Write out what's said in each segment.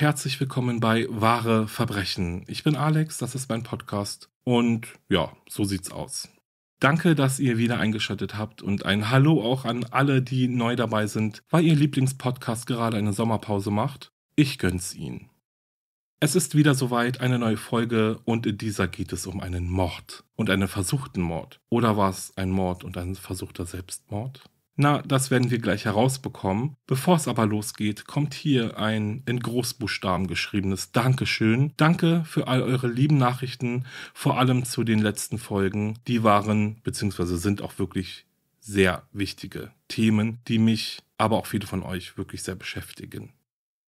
herzlich willkommen bei Wahre Verbrechen. Ich bin Alex, das ist mein Podcast und ja, so sieht's aus. Danke, dass ihr wieder eingeschaltet habt und ein Hallo auch an alle, die neu dabei sind, weil ihr Lieblingspodcast gerade eine Sommerpause macht. Ich gönn's ihnen. Es ist wieder soweit, eine neue Folge und in dieser geht es um einen Mord und einen versuchten Mord. Oder war es ein Mord und ein versuchter Selbstmord? Na, das werden wir gleich herausbekommen. Bevor es aber losgeht, kommt hier ein in Großbuchstaben geschriebenes Dankeschön. Danke für all eure lieben Nachrichten, vor allem zu den letzten Folgen. Die waren bzw. sind auch wirklich sehr wichtige Themen, die mich, aber auch viele von euch wirklich sehr beschäftigen.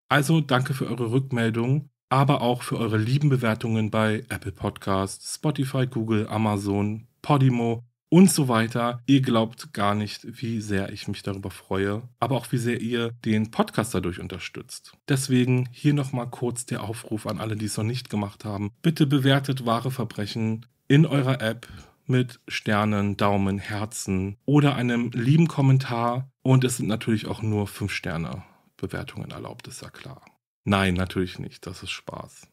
Also danke für eure Rückmeldung, aber auch für eure lieben Bewertungen bei Apple Podcasts, Spotify, Google, Amazon, Podimo und so weiter. Ihr glaubt gar nicht, wie sehr ich mich darüber freue, aber auch wie sehr ihr den Podcast dadurch unterstützt. Deswegen hier nochmal kurz der Aufruf an alle, die es noch nicht gemacht haben. Bitte bewertet wahre Verbrechen in eurer App mit Sternen, Daumen, Herzen oder einem lieben Kommentar. Und es sind natürlich auch nur 5 Sterne Bewertungen erlaubt, ist ja klar. Nein, natürlich nicht, das ist Spaß.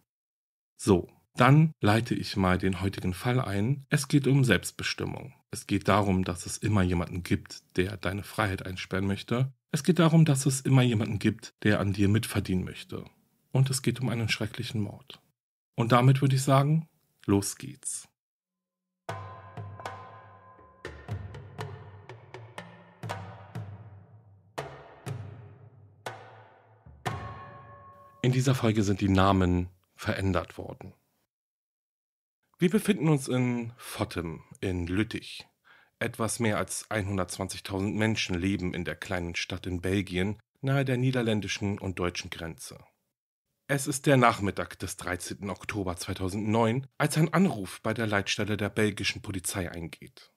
So, dann leite ich mal den heutigen Fall ein. Es geht um Selbstbestimmung. Es geht darum, dass es immer jemanden gibt, der deine Freiheit einsperren möchte. Es geht darum, dass es immer jemanden gibt, der an dir mitverdienen möchte. Und es geht um einen schrecklichen Mord. Und damit würde ich sagen, los geht's. In dieser Folge sind die Namen verändert worden. Wir befinden uns in Fottem in Lüttich etwas mehr als 120.000 Menschen leben in der kleinen Stadt in Belgien nahe der niederländischen und deutschen Grenze. Es ist der Nachmittag des 13. Oktober 2009, als ein Anruf bei der Leitstelle der belgischen Polizei eingeht.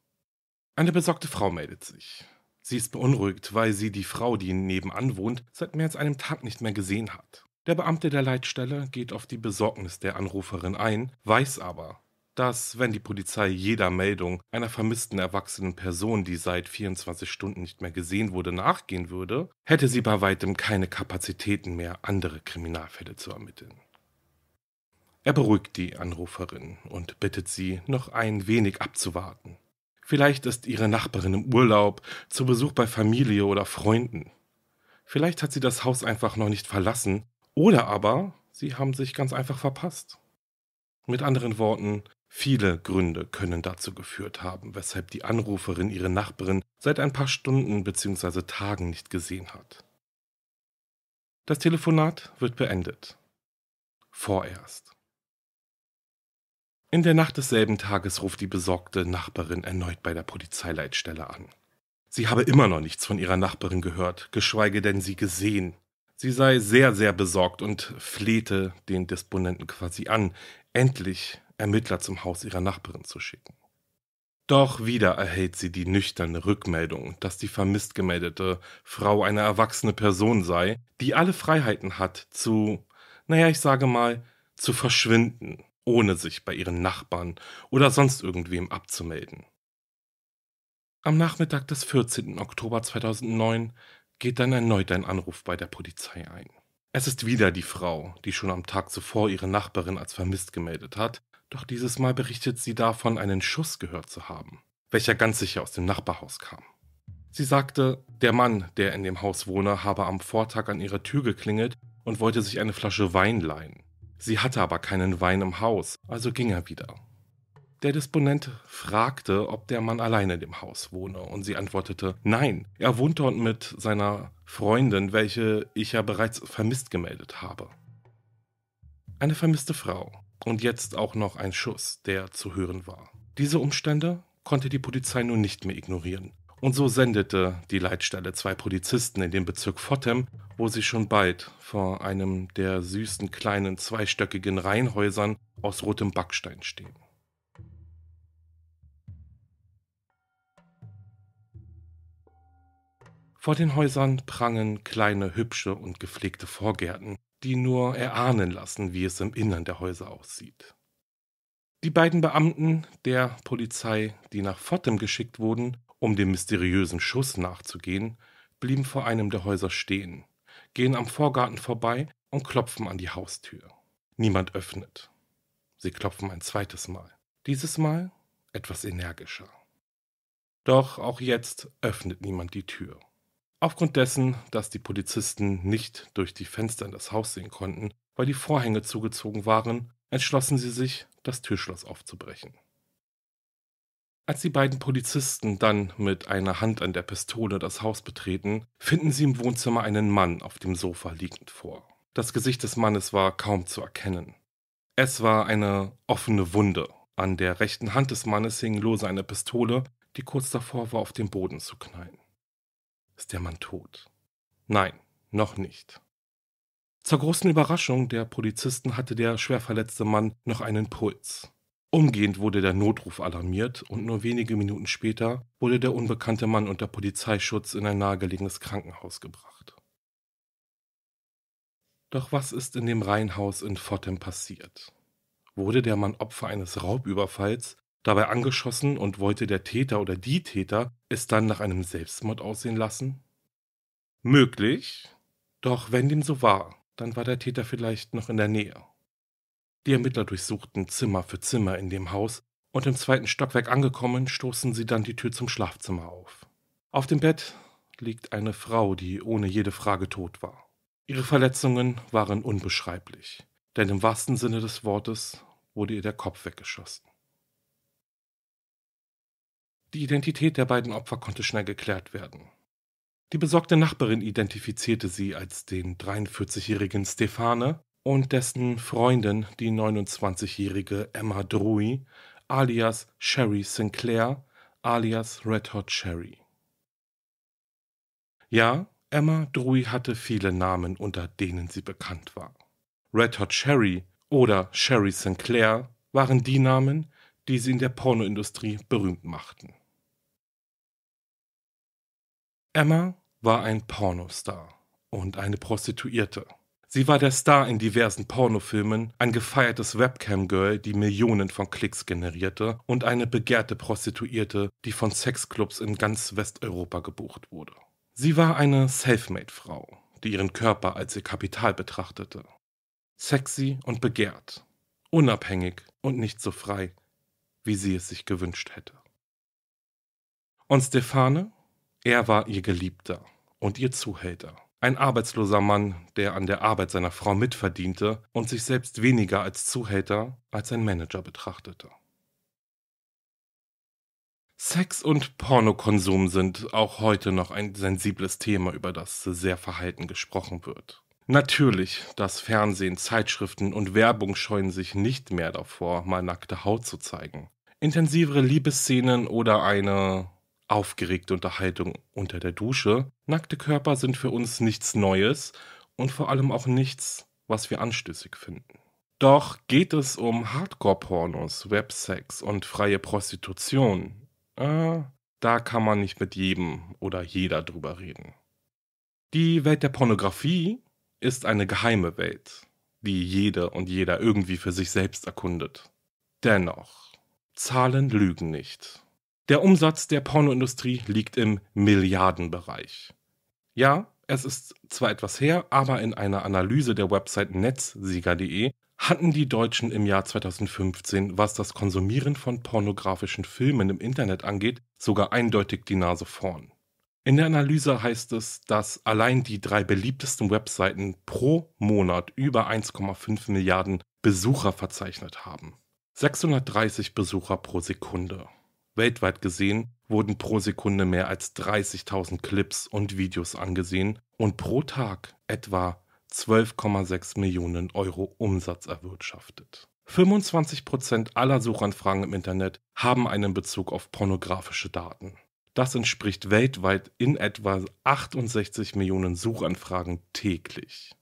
Eine besorgte Frau meldet sich. Sie ist beunruhigt, weil sie die Frau, die nebenan wohnt, seit mehr als einem Tag nicht mehr gesehen hat. Der Beamte der Leitstelle geht auf die Besorgnis der Anruferin ein, weiß aber, dass, wenn die Polizei jeder Meldung einer vermissten erwachsenen Person, die seit 24 Stunden nicht mehr gesehen wurde, nachgehen würde, hätte sie bei weitem keine Kapazitäten mehr, andere Kriminalfälle zu ermitteln. Er beruhigt die Anruferin und bittet sie, noch ein wenig abzuwarten. Vielleicht ist ihre Nachbarin im Urlaub, zu Besuch bei Familie oder Freunden. Vielleicht hat sie das Haus einfach noch nicht verlassen, oder aber sie haben sich ganz einfach verpasst. Mit anderen Worten, Viele Gründe können dazu geführt haben, weshalb die Anruferin ihre Nachbarin seit ein paar Stunden bzw. Tagen nicht gesehen hat. Das Telefonat wird beendet. Vorerst. In der Nacht desselben Tages ruft die besorgte Nachbarin erneut bei der Polizeileitstelle an. Sie habe immer noch nichts von ihrer Nachbarin gehört, geschweige denn sie gesehen. Sie sei sehr, sehr besorgt und flehte den Disponenten quasi an, endlich Ermittler zum Haus ihrer Nachbarin zu schicken. Doch wieder erhält sie die nüchterne Rückmeldung, dass die vermisst gemeldete Frau eine erwachsene Person sei, die alle Freiheiten hat, zu, naja, ich sage mal, zu verschwinden, ohne sich bei ihren Nachbarn oder sonst irgendwem abzumelden. Am Nachmittag des 14. Oktober 2009 geht dann erneut ein Anruf bei der Polizei ein. Es ist wieder die Frau, die schon am Tag zuvor ihre Nachbarin als vermisst gemeldet hat, doch dieses Mal berichtet sie davon, einen Schuss gehört zu haben, welcher ganz sicher aus dem Nachbarhaus kam. Sie sagte, der Mann, der in dem Haus wohne, habe am Vortag an ihrer Tür geklingelt und wollte sich eine Flasche Wein leihen. Sie hatte aber keinen Wein im Haus, also ging er wieder. Der Disponent fragte, ob der Mann alleine in dem Haus wohne, und sie antwortete, nein, er wohnt dort mit seiner Freundin, welche ich ja bereits vermisst gemeldet habe. Eine vermisste Frau, und jetzt auch noch ein Schuss, der zu hören war. Diese Umstände konnte die Polizei nun nicht mehr ignorieren. Und so sendete die Leitstelle zwei Polizisten in den Bezirk Fottem, wo sie schon bald vor einem der süßen kleinen zweistöckigen Reihenhäusern aus rotem Backstein stehen. Vor den Häusern prangen kleine, hübsche und gepflegte Vorgärten, die nur erahnen lassen, wie es im Innern der Häuser aussieht. Die beiden Beamten der Polizei, die nach Fottem geschickt wurden, um dem mysteriösen Schuss nachzugehen, blieben vor einem der Häuser stehen, gehen am Vorgarten vorbei und klopfen an die Haustür. Niemand öffnet. Sie klopfen ein zweites Mal. Dieses Mal etwas energischer. Doch auch jetzt öffnet niemand die Tür. Aufgrund dessen, dass die Polizisten nicht durch die Fenster in das Haus sehen konnten, weil die Vorhänge zugezogen waren, entschlossen sie sich, das Türschloss aufzubrechen. Als die beiden Polizisten dann mit einer Hand an der Pistole das Haus betreten, finden sie im Wohnzimmer einen Mann auf dem Sofa liegend vor. Das Gesicht des Mannes war kaum zu erkennen. Es war eine offene Wunde. An der rechten Hand des Mannes hing lose eine Pistole, die kurz davor war, auf den Boden zu knallen. Ist der Mann tot? Nein, noch nicht. Zur großen Überraschung der Polizisten hatte der schwerverletzte Mann noch einen Puls. Umgehend wurde der Notruf alarmiert und nur wenige Minuten später wurde der unbekannte Mann unter Polizeischutz in ein nahegelegenes Krankenhaus gebracht. Doch was ist in dem Reihenhaus in Fottem passiert? Wurde der Mann Opfer eines Raubüberfalls dabei angeschossen und wollte der Täter oder die Täter es dann nach einem Selbstmord aussehen lassen? Möglich, doch wenn dem so war, dann war der Täter vielleicht noch in der Nähe. Die Ermittler durchsuchten Zimmer für Zimmer in dem Haus und im zweiten Stockwerk angekommen, stoßen sie dann die Tür zum Schlafzimmer auf. Auf dem Bett liegt eine Frau, die ohne jede Frage tot war. Ihre Verletzungen waren unbeschreiblich, denn im wahrsten Sinne des Wortes wurde ihr der Kopf weggeschossen. Die Identität der beiden Opfer konnte schnell geklärt werden. Die besorgte Nachbarin identifizierte sie als den 43-jährigen Stefane und dessen Freundin, die 29-jährige Emma Drui, alias Sherry Sinclair, alias Red Hot Sherry. Ja, Emma Drui hatte viele Namen, unter denen sie bekannt war. Red Hot Sherry oder Sherry Sinclair waren die Namen, die sie in der Pornoindustrie berühmt machten. Emma war ein Pornostar und eine Prostituierte. Sie war der Star in diversen Pornofilmen, ein gefeiertes Webcam-Girl, die Millionen von Klicks generierte und eine begehrte Prostituierte, die von Sexclubs in ganz Westeuropa gebucht wurde. Sie war eine Selfmade-Frau, die ihren Körper als ihr Kapital betrachtete. Sexy und begehrt, unabhängig und nicht so frei, wie sie es sich gewünscht hätte. Und Stefane er war ihr Geliebter und ihr Zuhälter. Ein arbeitsloser Mann, der an der Arbeit seiner Frau mitverdiente und sich selbst weniger als Zuhälter als sein Manager betrachtete. Sex und Pornokonsum sind auch heute noch ein sensibles Thema, über das sehr verhalten gesprochen wird. Natürlich, das Fernsehen, Zeitschriften und Werbung scheuen sich nicht mehr davor, mal nackte Haut zu zeigen. Intensivere Liebesszenen oder eine Aufgeregte Unterhaltung unter der Dusche, nackte Körper sind für uns nichts Neues und vor allem auch nichts, was wir anstößig finden. Doch geht es um Hardcore-Pornos, Websex und freie Prostitution, äh, da kann man nicht mit jedem oder jeder drüber reden. Die Welt der Pornografie ist eine geheime Welt, die jede und jeder irgendwie für sich selbst erkundet. Dennoch, Zahlen lügen nicht. Der Umsatz der Pornoindustrie liegt im Milliardenbereich. Ja, es ist zwar etwas her, aber in einer Analyse der Website netzsieger.de hatten die Deutschen im Jahr 2015, was das Konsumieren von pornografischen Filmen im Internet angeht, sogar eindeutig die Nase vorn. In der Analyse heißt es, dass allein die drei beliebtesten Webseiten pro Monat über 1,5 Milliarden Besucher verzeichnet haben. 630 Besucher pro Sekunde. Weltweit gesehen wurden pro Sekunde mehr als 30.000 Clips und Videos angesehen und pro Tag etwa 12,6 Millionen Euro Umsatz erwirtschaftet. 25% Prozent aller Suchanfragen im Internet haben einen Bezug auf pornografische Daten. Das entspricht weltweit in etwa 68 Millionen Suchanfragen täglich.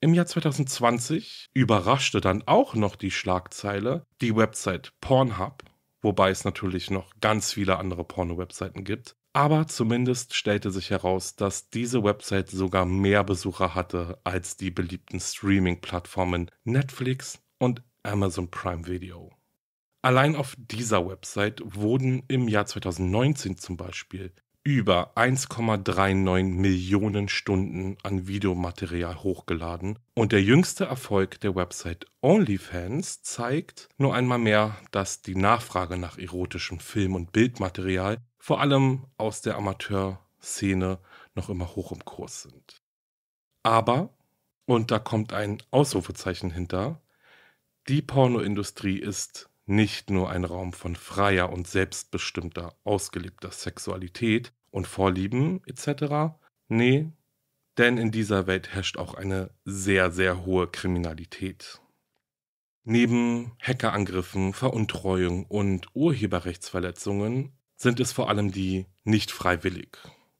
Im Jahr 2020 überraschte dann auch noch die Schlagzeile, die Website Pornhub wobei es natürlich noch ganz viele andere Porno-Webseiten gibt. Aber zumindest stellte sich heraus, dass diese Website sogar mehr Besucher hatte als die beliebten Streaming-Plattformen Netflix und Amazon Prime Video. Allein auf dieser Website wurden im Jahr 2019 zum Beispiel über 1,39 Millionen Stunden an Videomaterial hochgeladen und der jüngste Erfolg der Website OnlyFans zeigt nur einmal mehr, dass die Nachfrage nach erotischem Film- und Bildmaterial vor allem aus der Amateurszene noch immer hoch im Kurs sind. Aber, und da kommt ein Ausrufezeichen hinter, die Pornoindustrie ist nicht nur ein Raum von freier und selbstbestimmter, ausgelebter Sexualität und Vorlieben etc. Nee, denn in dieser Welt herrscht auch eine sehr, sehr hohe Kriminalität. Neben Hackerangriffen, Veruntreuung und Urheberrechtsverletzungen sind es vor allem die nicht freiwillig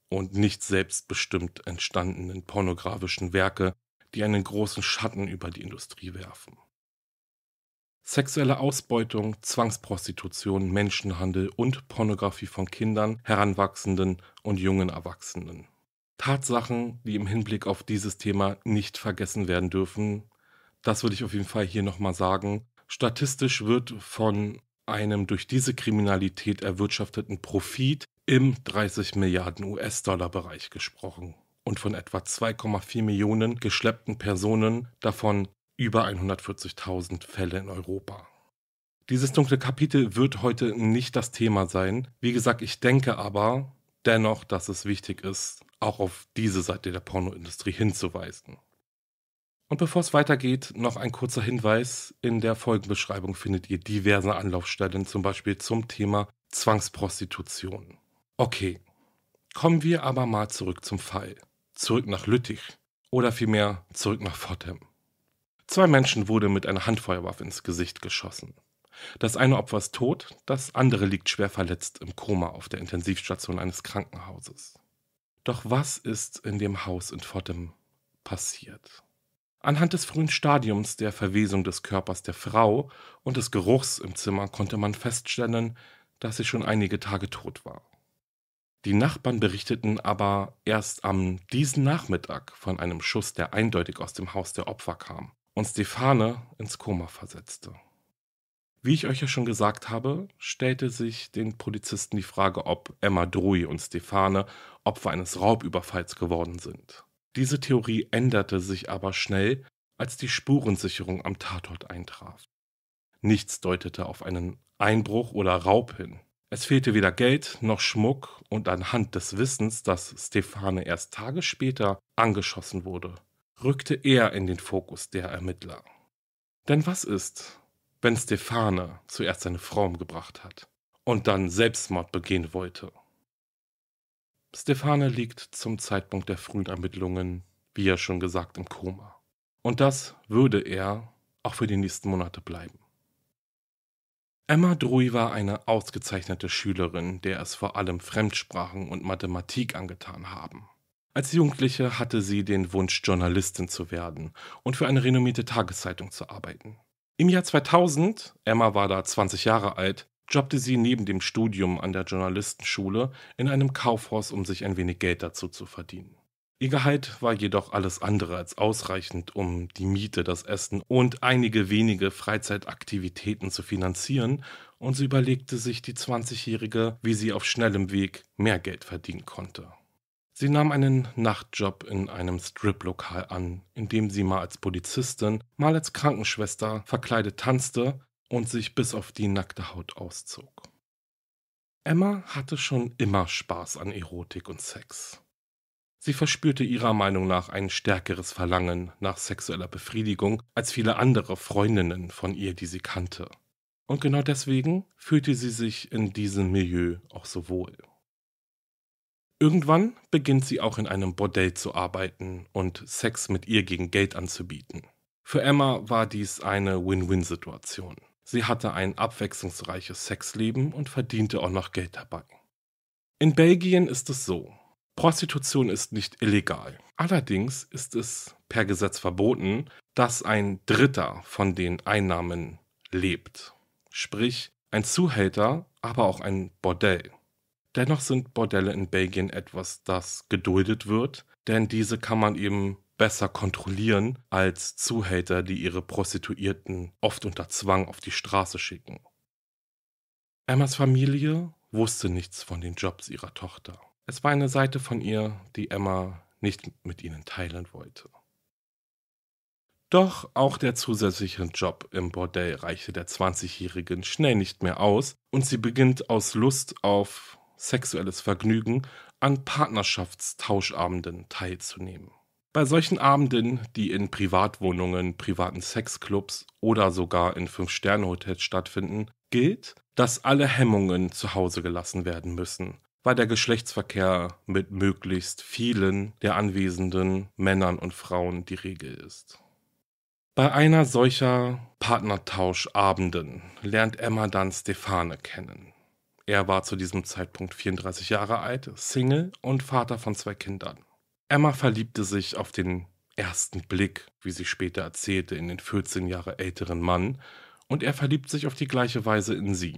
und nicht selbstbestimmt entstandenen pornografischen Werke, die einen großen Schatten über die Industrie werfen. Sexuelle Ausbeutung, Zwangsprostitution, Menschenhandel und Pornografie von Kindern, Heranwachsenden und jungen Erwachsenen. Tatsachen, die im Hinblick auf dieses Thema nicht vergessen werden dürfen. Das würde ich auf jeden Fall hier nochmal sagen. Statistisch wird von einem durch diese Kriminalität erwirtschafteten Profit im 30 Milliarden US-Dollar-Bereich gesprochen und von etwa 2,4 Millionen geschleppten Personen, davon über 140.000 Fälle in Europa. Dieses dunkle Kapitel wird heute nicht das Thema sein. Wie gesagt, ich denke aber dennoch, dass es wichtig ist, auch auf diese Seite der Pornoindustrie hinzuweisen. Und bevor es weitergeht, noch ein kurzer Hinweis. In der Folgenbeschreibung findet ihr diverse Anlaufstellen, zum Beispiel zum Thema Zwangsprostitution. Okay, kommen wir aber mal zurück zum Fall. Zurück nach Lüttich oder vielmehr zurück nach Fottem. Zwei Menschen wurde mit einer Handfeuerwaffe ins Gesicht geschossen. Das eine Opfer ist tot, das andere liegt schwer verletzt im Koma auf der Intensivstation eines Krankenhauses. Doch was ist in dem Haus in Fottem passiert? Anhand des frühen Stadiums der Verwesung des Körpers der Frau und des Geruchs im Zimmer konnte man feststellen, dass sie schon einige Tage tot war. Die Nachbarn berichteten aber erst am diesen Nachmittag von einem Schuss, der eindeutig aus dem Haus der Opfer kam und Stefane ins Koma versetzte. Wie ich euch ja schon gesagt habe, stellte sich den Polizisten die Frage, ob Emma Drui und Stefane Opfer eines Raubüberfalls geworden sind. Diese Theorie änderte sich aber schnell, als die Spurensicherung am Tatort eintraf. Nichts deutete auf einen Einbruch oder Raub hin. Es fehlte weder Geld noch Schmuck und anhand des Wissens, dass Stefane erst Tage später angeschossen wurde, rückte er in den Fokus der Ermittler. Denn was ist, wenn Stefane zuerst seine Frau umgebracht hat und dann Selbstmord begehen wollte? Stefane liegt zum Zeitpunkt der frühen Ermittlungen, wie ja schon gesagt, im Koma. Und das würde er auch für die nächsten Monate bleiben. Emma Drui war eine ausgezeichnete Schülerin, der es vor allem Fremdsprachen und Mathematik angetan haben. Als Jugendliche hatte sie den Wunsch, Journalistin zu werden und für eine renommierte Tageszeitung zu arbeiten. Im Jahr 2000, Emma war da 20 Jahre alt, jobbte sie neben dem Studium an der Journalistenschule in einem Kaufhaus, um sich ein wenig Geld dazu zu verdienen. Ihr Gehalt war jedoch alles andere als ausreichend, um die Miete, das Essen und einige wenige Freizeitaktivitäten zu finanzieren, und sie überlegte sich die 20-Jährige, wie sie auf schnellem Weg mehr Geld verdienen konnte. Sie nahm einen Nachtjob in einem Striplokal an, in dem sie mal als Polizistin, mal als Krankenschwester verkleidet tanzte und sich bis auf die nackte Haut auszog. Emma hatte schon immer Spaß an Erotik und Sex. Sie verspürte ihrer Meinung nach ein stärkeres Verlangen nach sexueller Befriedigung als viele andere Freundinnen von ihr, die sie kannte. Und genau deswegen fühlte sie sich in diesem Milieu auch so wohl. Irgendwann beginnt sie auch in einem Bordell zu arbeiten und Sex mit ihr gegen Geld anzubieten. Für Emma war dies eine Win-Win-Situation. Sie hatte ein abwechslungsreiches Sexleben und verdiente auch noch Geld dabei. In Belgien ist es so. Prostitution ist nicht illegal. Allerdings ist es per Gesetz verboten, dass ein Dritter von den Einnahmen lebt. Sprich, ein Zuhälter, aber auch ein Bordell. Dennoch sind Bordelle in Belgien etwas, das geduldet wird, denn diese kann man eben besser kontrollieren als Zuhälter, die ihre Prostituierten oft unter Zwang auf die Straße schicken. Emmas Familie wusste nichts von den Jobs ihrer Tochter. Es war eine Seite von ihr, die Emma nicht mit ihnen teilen wollte. Doch auch der zusätzliche Job im Bordell reichte der 20-Jährigen schnell nicht mehr aus und sie beginnt aus Lust auf sexuelles Vergnügen an Partnerschaftstauschabenden teilzunehmen. Bei solchen Abenden, die in Privatwohnungen, privaten Sexclubs oder sogar in Fünf-Sterne-Hotels stattfinden, gilt, dass alle Hemmungen zu Hause gelassen werden müssen, weil der Geschlechtsverkehr mit möglichst vielen der anwesenden Männern und Frauen die Regel ist. Bei einer solcher Partnertauschabenden lernt Emma dann Stefane kennen. Er war zu diesem Zeitpunkt 34 Jahre alt, Single und Vater von zwei Kindern. Emma verliebte sich auf den ersten Blick, wie sie später erzählte, in den 14 Jahre älteren Mann und er verliebt sich auf die gleiche Weise in sie.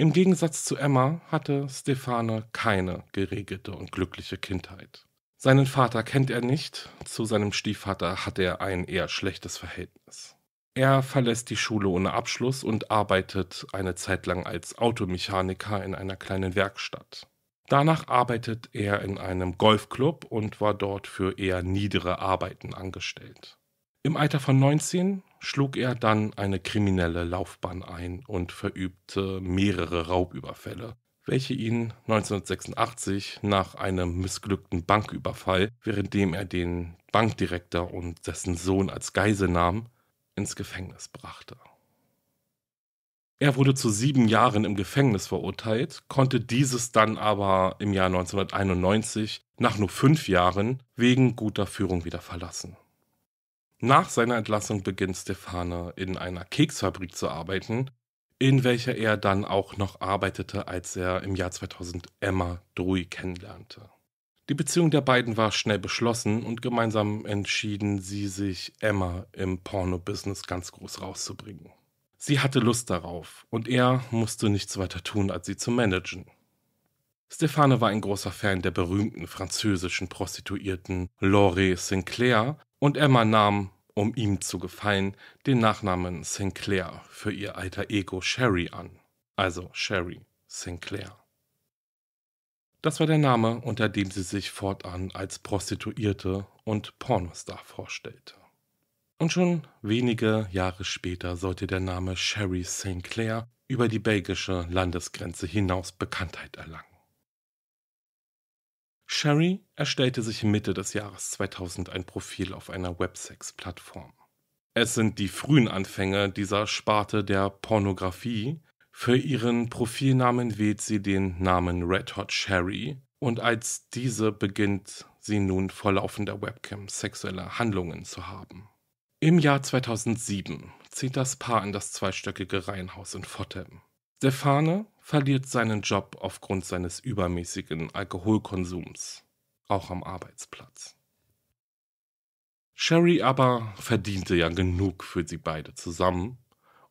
Im Gegensatz zu Emma hatte Stefane keine geregelte und glückliche Kindheit. Seinen Vater kennt er nicht, zu seinem Stiefvater hat er ein eher schlechtes Verhältnis. Er verlässt die Schule ohne Abschluss und arbeitet eine Zeit lang als Automechaniker in einer kleinen Werkstatt. Danach arbeitet er in einem Golfclub und war dort für eher niedere Arbeiten angestellt. Im Alter von 19 schlug er dann eine kriminelle Laufbahn ein und verübte mehrere Raubüberfälle, welche ihn 1986 nach einem missglückten Banküberfall, währenddem er den Bankdirektor und dessen Sohn als Geisel nahm, ins Gefängnis brachte. Er wurde zu sieben Jahren im Gefängnis verurteilt, konnte dieses dann aber im Jahr 1991 nach nur fünf Jahren wegen guter Führung wieder verlassen. Nach seiner Entlassung beginnt Stefane in einer Keksfabrik zu arbeiten, in welcher er dann auch noch arbeitete, als er im Jahr 2000 Emma Drui kennenlernte. Die Beziehung der beiden war schnell beschlossen und gemeinsam entschieden sie sich, Emma im Porno-Business ganz groß rauszubringen. Sie hatte Lust darauf und er musste nichts weiter tun, als sie zu managen. Stefane war ein großer Fan der berühmten französischen Prostituierten Laurie Sinclair und Emma nahm, um ihm zu gefallen, den Nachnamen Sinclair für ihr alter Ego Sherry an. Also Sherry Sinclair. Das war der Name, unter dem sie sich fortan als Prostituierte und Pornostar vorstellte. Und schon wenige Jahre später sollte der Name Sherry St. Clair über die belgische Landesgrenze hinaus Bekanntheit erlangen. Sherry erstellte sich Mitte des Jahres 2000 ein Profil auf einer Websex-Plattform. Es sind die frühen Anfänge dieser Sparte der Pornografie, für ihren Profilnamen wählt sie den Namen Red Hot Sherry und als diese beginnt sie nun vor laufender Webcam sexuelle Handlungen zu haben. Im Jahr 2007 zieht das Paar in das zweistöckige Reihenhaus in Fottem. Stefane verliert seinen Job aufgrund seines übermäßigen Alkoholkonsums, auch am Arbeitsplatz. Sherry aber verdiente ja genug für sie beide zusammen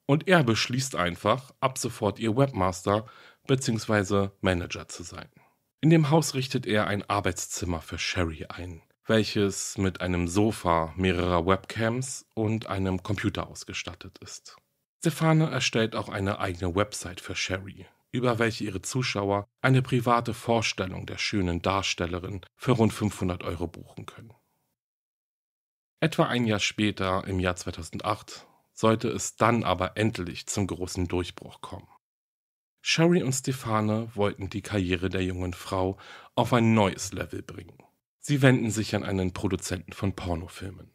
und er beschließt einfach, ab sofort ihr Webmaster bzw. Manager zu sein. In dem Haus richtet er ein Arbeitszimmer für Sherry ein, welches mit einem Sofa, mehrerer Webcams und einem Computer ausgestattet ist. Stefane erstellt auch eine eigene Website für Sherry, über welche ihre Zuschauer eine private Vorstellung der schönen Darstellerin für rund 500 Euro buchen können. Etwa ein Jahr später, im Jahr 2008, sollte es dann aber endlich zum großen Durchbruch kommen. Sherry und Stefane wollten die Karriere der jungen Frau auf ein neues Level bringen. Sie wenden sich an einen Produzenten von Pornofilmen.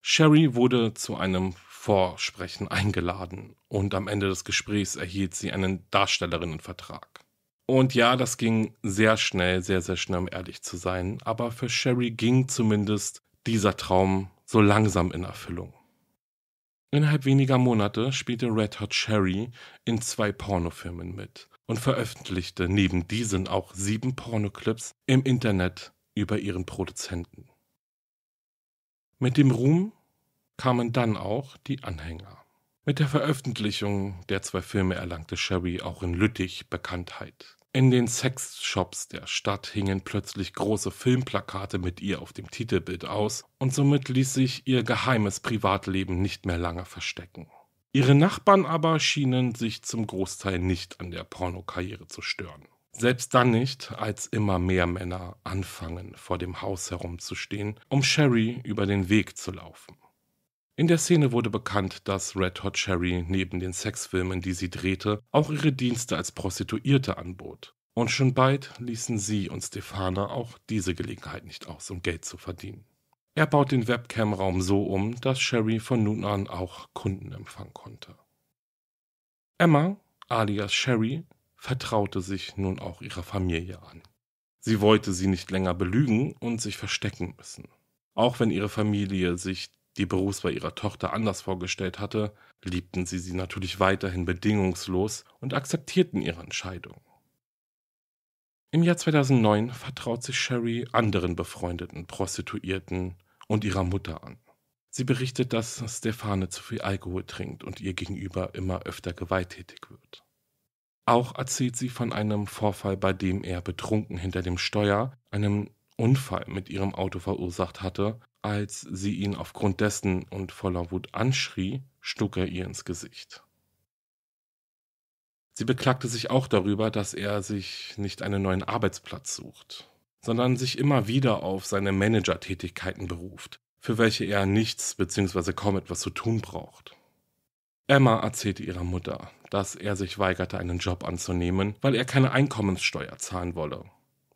Sherry wurde zu einem Vorsprechen eingeladen und am Ende des Gesprächs erhielt sie einen Darstellerinnenvertrag. Und ja, das ging sehr schnell, sehr, sehr schnell, um ehrlich zu sein, aber für Sherry ging zumindest dieser Traum so langsam in Erfüllung. Innerhalb weniger Monate spielte Red Hot Cherry in zwei Pornofilmen mit und veröffentlichte neben diesen auch sieben Pornoclips im Internet über ihren Produzenten. Mit dem Ruhm kamen dann auch die Anhänger. Mit der Veröffentlichung der zwei Filme erlangte Sherry auch in Lüttich Bekanntheit. In den Sexshops der Stadt hingen plötzlich große Filmplakate mit ihr auf dem Titelbild aus, und somit ließ sich ihr geheimes Privatleben nicht mehr lange verstecken. Ihre Nachbarn aber schienen sich zum Großteil nicht an der Pornokarriere zu stören. Selbst dann nicht, als immer mehr Männer anfangen, vor dem Haus herumzustehen, um Sherry über den Weg zu laufen. In der Szene wurde bekannt, dass Red Hot Cherry neben den Sexfilmen, die sie drehte, auch ihre Dienste als Prostituierte anbot. Und schon bald ließen sie und Stefana auch diese Gelegenheit nicht aus, um Geld zu verdienen. Er baut den Webcam-Raum so um, dass Sherry von nun an auch Kunden empfangen konnte. Emma, alias Sherry, vertraute sich nun auch ihrer Familie an. Sie wollte sie nicht länger belügen und sich verstecken müssen. Auch wenn ihre Familie sich die Berufswahl ihrer Tochter anders vorgestellt hatte, liebten sie sie natürlich weiterhin bedingungslos und akzeptierten ihre Entscheidung. Im Jahr 2009 vertraut sich Sherry anderen befreundeten Prostituierten und ihrer Mutter an. Sie berichtet, dass Stefane zu viel Alkohol trinkt und ihr gegenüber immer öfter gewalttätig wird. Auch erzählt sie von einem Vorfall, bei dem er betrunken hinter dem Steuer einen Unfall mit ihrem Auto verursacht hatte als sie ihn aufgrund dessen und voller Wut anschrie, stuck er ihr ins Gesicht. Sie beklagte sich auch darüber, dass er sich nicht einen neuen Arbeitsplatz sucht, sondern sich immer wieder auf seine Managertätigkeiten beruft, für welche er nichts bzw. kaum etwas zu tun braucht. Emma erzählte ihrer Mutter, dass er sich weigerte, einen Job anzunehmen, weil er keine Einkommenssteuer zahlen wolle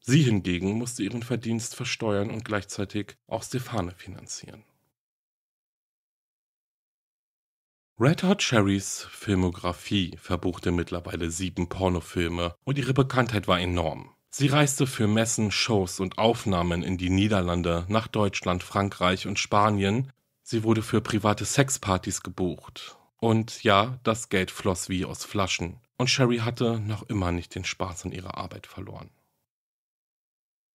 Sie hingegen musste ihren Verdienst versteuern und gleichzeitig auch Stefane finanzieren. Red Hot Cherries Filmografie verbuchte mittlerweile sieben Pornofilme und ihre Bekanntheit war enorm. Sie reiste für Messen, Shows und Aufnahmen in die Niederlande, nach Deutschland, Frankreich und Spanien. Sie wurde für private Sexpartys gebucht. Und ja, das Geld floss wie aus Flaschen. Und Sherry hatte noch immer nicht den Spaß an ihrer Arbeit verloren.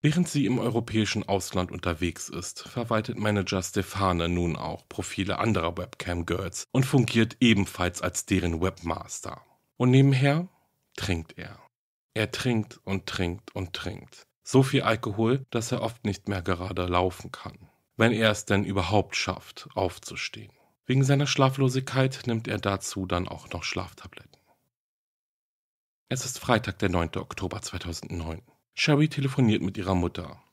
Während sie im europäischen Ausland unterwegs ist, verwaltet Manager Stefane nun auch Profile anderer Webcam-Girls und fungiert ebenfalls als deren Webmaster. Und nebenher trinkt er. Er trinkt und trinkt und trinkt. So viel Alkohol, dass er oft nicht mehr gerade laufen kann. Wenn er es denn überhaupt schafft, aufzustehen. Wegen seiner Schlaflosigkeit nimmt er dazu dann auch noch Schlaftabletten. Es ist Freitag, der 9. Oktober 2009. Sherry telefoniert mit ihrer Mutter.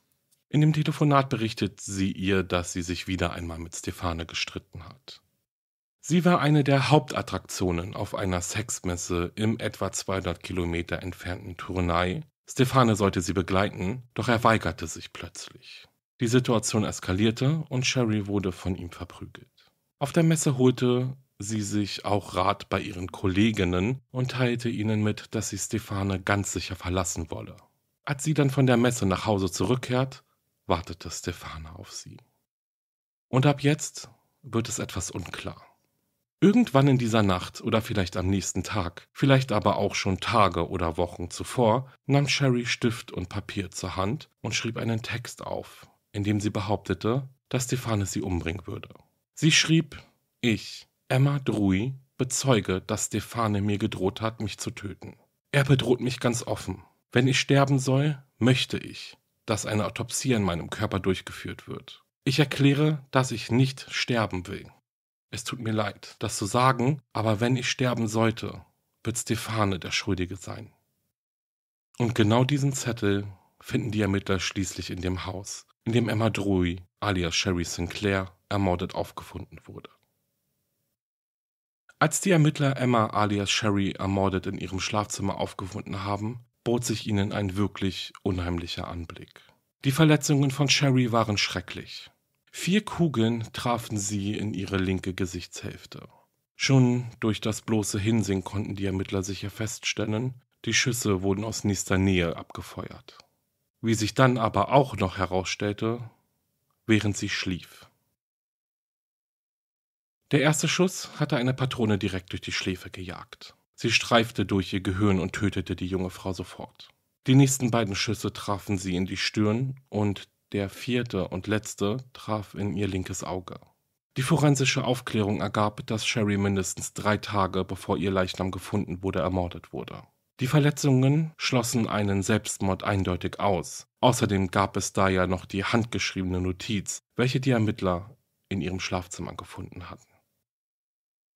In dem Telefonat berichtet sie ihr, dass sie sich wieder einmal mit Stefane gestritten hat. Sie war eine der Hauptattraktionen auf einer Sexmesse im etwa 200 Kilometer entfernten Tournai. Stefane sollte sie begleiten, doch er weigerte sich plötzlich. Die Situation eskalierte und Sherry wurde von ihm verprügelt. Auf der Messe holte sie sich auch Rat bei ihren Kolleginnen und teilte ihnen mit, dass sie Stefane ganz sicher verlassen wolle. Als sie dann von der Messe nach Hause zurückkehrt, wartete Stefane auf sie. Und ab jetzt wird es etwas unklar. Irgendwann in dieser Nacht oder vielleicht am nächsten Tag, vielleicht aber auch schon Tage oder Wochen zuvor, nahm Sherry Stift und Papier zur Hand und schrieb einen Text auf, in dem sie behauptete, dass Stefane sie umbringen würde. Sie schrieb: Ich, Emma Drui, bezeuge, dass Stefane mir gedroht hat, mich zu töten. Er bedroht mich ganz offen. Wenn ich sterben soll, möchte ich, dass eine Autopsie an meinem Körper durchgeführt wird. Ich erkläre, dass ich nicht sterben will. Es tut mir leid, das zu sagen, aber wenn ich sterben sollte, wird Stefane der Schuldige sein. Und genau diesen Zettel finden die Ermittler schließlich in dem Haus, in dem Emma Drouy, alias Sherry Sinclair, ermordet aufgefunden wurde. Als die Ermittler Emma alias Sherry ermordet in ihrem Schlafzimmer aufgefunden haben, bot sich ihnen ein wirklich unheimlicher Anblick. Die Verletzungen von Sherry waren schrecklich. Vier Kugeln trafen sie in ihre linke Gesichtshälfte. Schon durch das bloße Hinsehen konnten die Ermittler sicher feststellen, die Schüsse wurden aus nächster Nähe abgefeuert. Wie sich dann aber auch noch herausstellte, während sie schlief. Der erste Schuss hatte eine Patrone direkt durch die Schläfe gejagt. Sie streifte durch ihr Gehirn und tötete die junge Frau sofort. Die nächsten beiden Schüsse trafen sie in die Stirn und der vierte und letzte traf in ihr linkes Auge. Die forensische Aufklärung ergab, dass Sherry mindestens drei Tage bevor ihr Leichnam gefunden wurde, ermordet wurde. Die Verletzungen schlossen einen Selbstmord eindeutig aus. Außerdem gab es da ja noch die handgeschriebene Notiz, welche die Ermittler in ihrem Schlafzimmer gefunden hatten.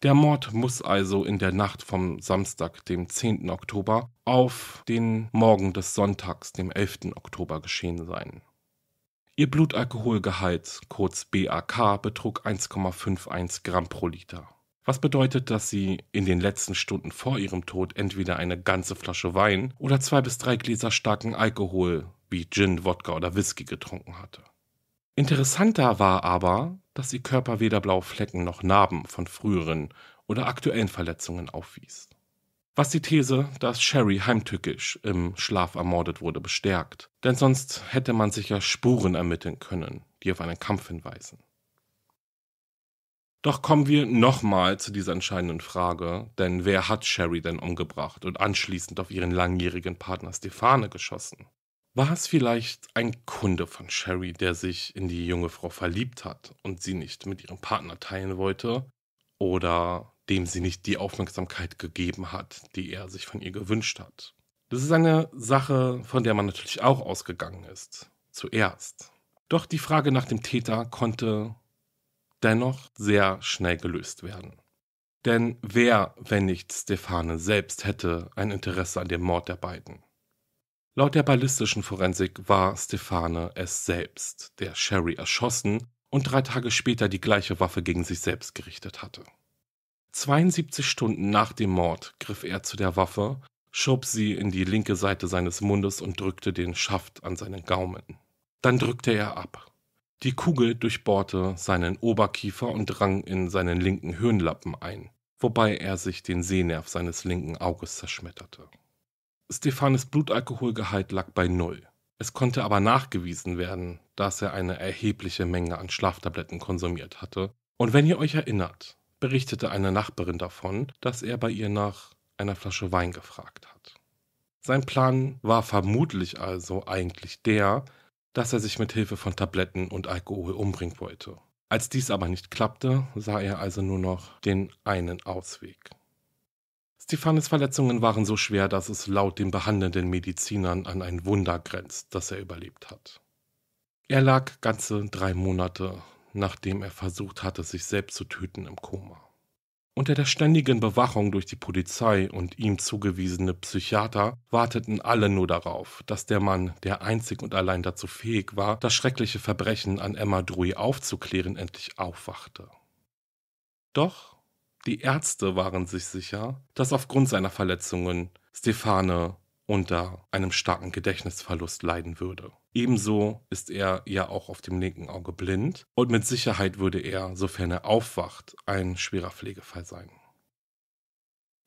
Der Mord muss also in der Nacht vom Samstag, dem 10. Oktober, auf den Morgen des Sonntags, dem 11. Oktober, geschehen sein. Ihr Blutalkoholgehalt, kurz BAK, betrug 1,51 Gramm pro Liter. Was bedeutet, dass sie in den letzten Stunden vor ihrem Tod entweder eine ganze Flasche Wein oder zwei bis drei Gläser starken Alkohol wie Gin, Wodka oder Whisky getrunken hatte. Interessanter war aber, dass ihr Körper weder blaue Flecken noch Narben von früheren oder aktuellen Verletzungen aufwies. Was die These, dass Sherry heimtückisch im Schlaf ermordet wurde, bestärkt. Denn sonst hätte man sicher Spuren ermitteln können, die auf einen Kampf hinweisen. Doch kommen wir nochmal zu dieser entscheidenden Frage, denn wer hat Sherry denn umgebracht und anschließend auf ihren langjährigen Partner Stefane geschossen? War es vielleicht ein Kunde von Sherry, der sich in die junge Frau verliebt hat und sie nicht mit ihrem Partner teilen wollte? Oder dem sie nicht die Aufmerksamkeit gegeben hat, die er sich von ihr gewünscht hat? Das ist eine Sache, von der man natürlich auch ausgegangen ist. Zuerst. Doch die Frage nach dem Täter konnte dennoch sehr schnell gelöst werden. Denn wer, wenn nicht Stefane selbst, hätte ein Interesse an dem Mord der beiden? Laut der ballistischen Forensik war Stefane es selbst, der Sherry erschossen und drei Tage später die gleiche Waffe gegen sich selbst gerichtet hatte. 72 Stunden nach dem Mord griff er zu der Waffe, schob sie in die linke Seite seines Mundes und drückte den Schaft an seinen Gaumen. Dann drückte er ab. Die Kugel durchbohrte seinen Oberkiefer und drang in seinen linken Höhenlappen ein, wobei er sich den Sehnerv seines linken Auges zerschmetterte. Stefanes Blutalkoholgehalt lag bei Null. Es konnte aber nachgewiesen werden, dass er eine erhebliche Menge an Schlaftabletten konsumiert hatte. Und wenn ihr euch erinnert, berichtete eine Nachbarin davon, dass er bei ihr nach einer Flasche Wein gefragt hat. Sein Plan war vermutlich also eigentlich der, dass er sich mit Hilfe von Tabletten und Alkohol umbringen wollte. Als dies aber nicht klappte, sah er also nur noch den einen Ausweg. Stefanes Verletzungen waren so schwer, dass es laut den behandelnden Medizinern an ein Wunder grenzt, dass er überlebt hat. Er lag ganze drei Monate, nachdem er versucht hatte, sich selbst zu töten, im Koma. Unter der ständigen Bewachung durch die Polizei und ihm zugewiesene Psychiater warteten alle nur darauf, dass der Mann, der einzig und allein dazu fähig war, das schreckliche Verbrechen an Emma Drui aufzuklären, endlich aufwachte. Doch die Ärzte waren sich sicher, dass aufgrund seiner Verletzungen Stefane unter einem starken Gedächtnisverlust leiden würde. Ebenso ist er ja auch auf dem linken Auge blind und mit Sicherheit würde er, sofern er aufwacht, ein schwerer Pflegefall sein.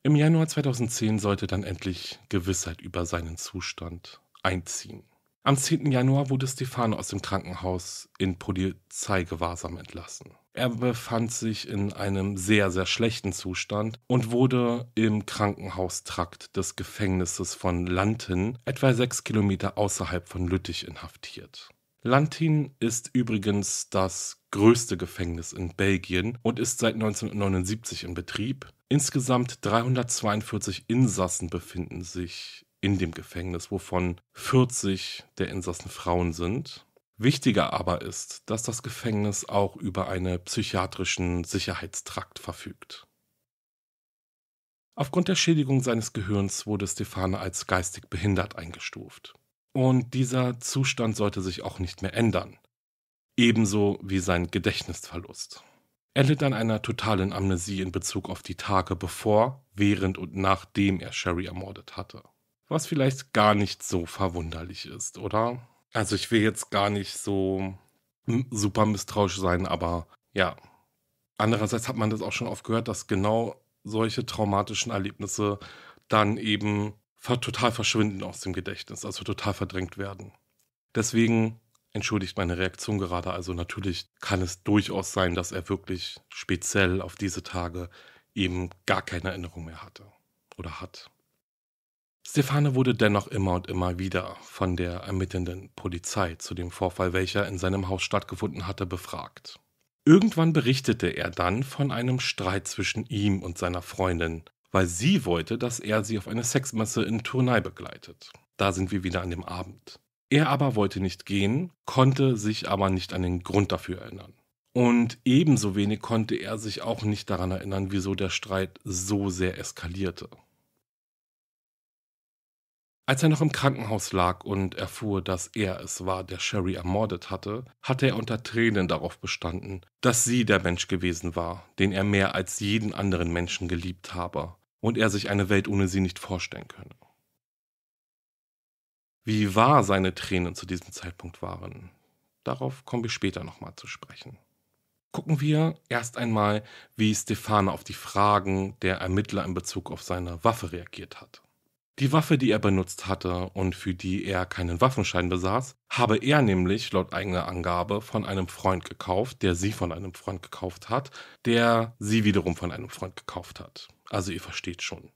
Im Januar 2010 sollte dann endlich Gewissheit über seinen Zustand einziehen. Am 10. Januar wurde Stefano aus dem Krankenhaus in Polizeigewahrsam entlassen. Er befand sich in einem sehr, sehr schlechten Zustand und wurde im Krankenhaustrakt des Gefängnisses von Lantin, etwa sechs Kilometer außerhalb von Lüttich, inhaftiert. Lantin ist übrigens das größte Gefängnis in Belgien und ist seit 1979 in Betrieb. Insgesamt 342 Insassen befinden sich in dem Gefängnis, wovon 40 der Insassen Frauen sind. Wichtiger aber ist, dass das Gefängnis auch über einen psychiatrischen Sicherheitstrakt verfügt. Aufgrund der Schädigung seines Gehirns wurde Stefane als geistig behindert eingestuft. Und dieser Zustand sollte sich auch nicht mehr ändern. Ebenso wie sein Gedächtnisverlust. Er litt an einer totalen Amnesie in Bezug auf die Tage bevor, während und nachdem er Sherry ermordet hatte. Was vielleicht gar nicht so verwunderlich ist, oder? Also ich will jetzt gar nicht so super misstrauisch sein, aber ja. Andererseits hat man das auch schon oft gehört, dass genau solche traumatischen Erlebnisse dann eben total verschwinden aus dem Gedächtnis, also total verdrängt werden. Deswegen entschuldigt meine Reaktion gerade. Also natürlich kann es durchaus sein, dass er wirklich speziell auf diese Tage eben gar keine Erinnerung mehr hatte oder hat. Stefane wurde dennoch immer und immer wieder von der ermittelnden Polizei zu dem Vorfall, welcher in seinem Haus stattgefunden hatte, befragt. Irgendwann berichtete er dann von einem Streit zwischen ihm und seiner Freundin, weil sie wollte, dass er sie auf eine Sexmesse in Tournai begleitet. Da sind wir wieder an dem Abend. Er aber wollte nicht gehen, konnte sich aber nicht an den Grund dafür erinnern. Und ebenso wenig konnte er sich auch nicht daran erinnern, wieso der Streit so sehr eskalierte. Als er noch im Krankenhaus lag und erfuhr, dass er es war, der Sherry ermordet hatte, hatte er unter Tränen darauf bestanden, dass sie der Mensch gewesen war, den er mehr als jeden anderen Menschen geliebt habe und er sich eine Welt ohne sie nicht vorstellen könne. Wie wahr seine Tränen zu diesem Zeitpunkt waren, darauf kommen wir später nochmal zu sprechen. Gucken wir erst einmal, wie Stefane auf die Fragen der Ermittler in Bezug auf seine Waffe reagiert hat. Die Waffe, die er benutzt hatte und für die er keinen Waffenschein besaß, habe er nämlich laut eigener Angabe von einem Freund gekauft, der sie von einem Freund gekauft hat, der sie wiederum von einem Freund gekauft hat. Also ihr versteht schon.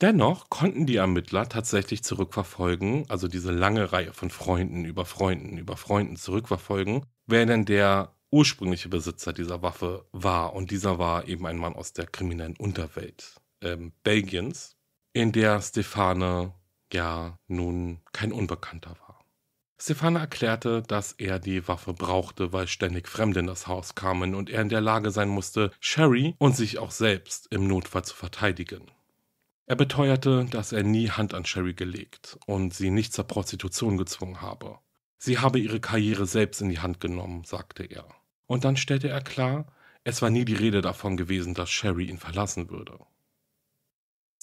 Dennoch konnten die Ermittler tatsächlich zurückverfolgen, also diese lange Reihe von Freunden über Freunden über Freunden zurückverfolgen, wer denn der ursprüngliche Besitzer dieser Waffe war. Und dieser war eben ein Mann aus der kriminellen Unterwelt ähm, Belgiens, in der Stefane ja nun kein Unbekannter war. Stefane erklärte, dass er die Waffe brauchte, weil ständig Fremde in das Haus kamen und er in der Lage sein musste, Sherry und sich auch selbst im Notfall zu verteidigen. Er beteuerte, dass er nie Hand an Sherry gelegt und sie nicht zur Prostitution gezwungen habe. Sie habe ihre Karriere selbst in die Hand genommen, sagte er. Und dann stellte er klar, es war nie die Rede davon gewesen, dass Sherry ihn verlassen würde.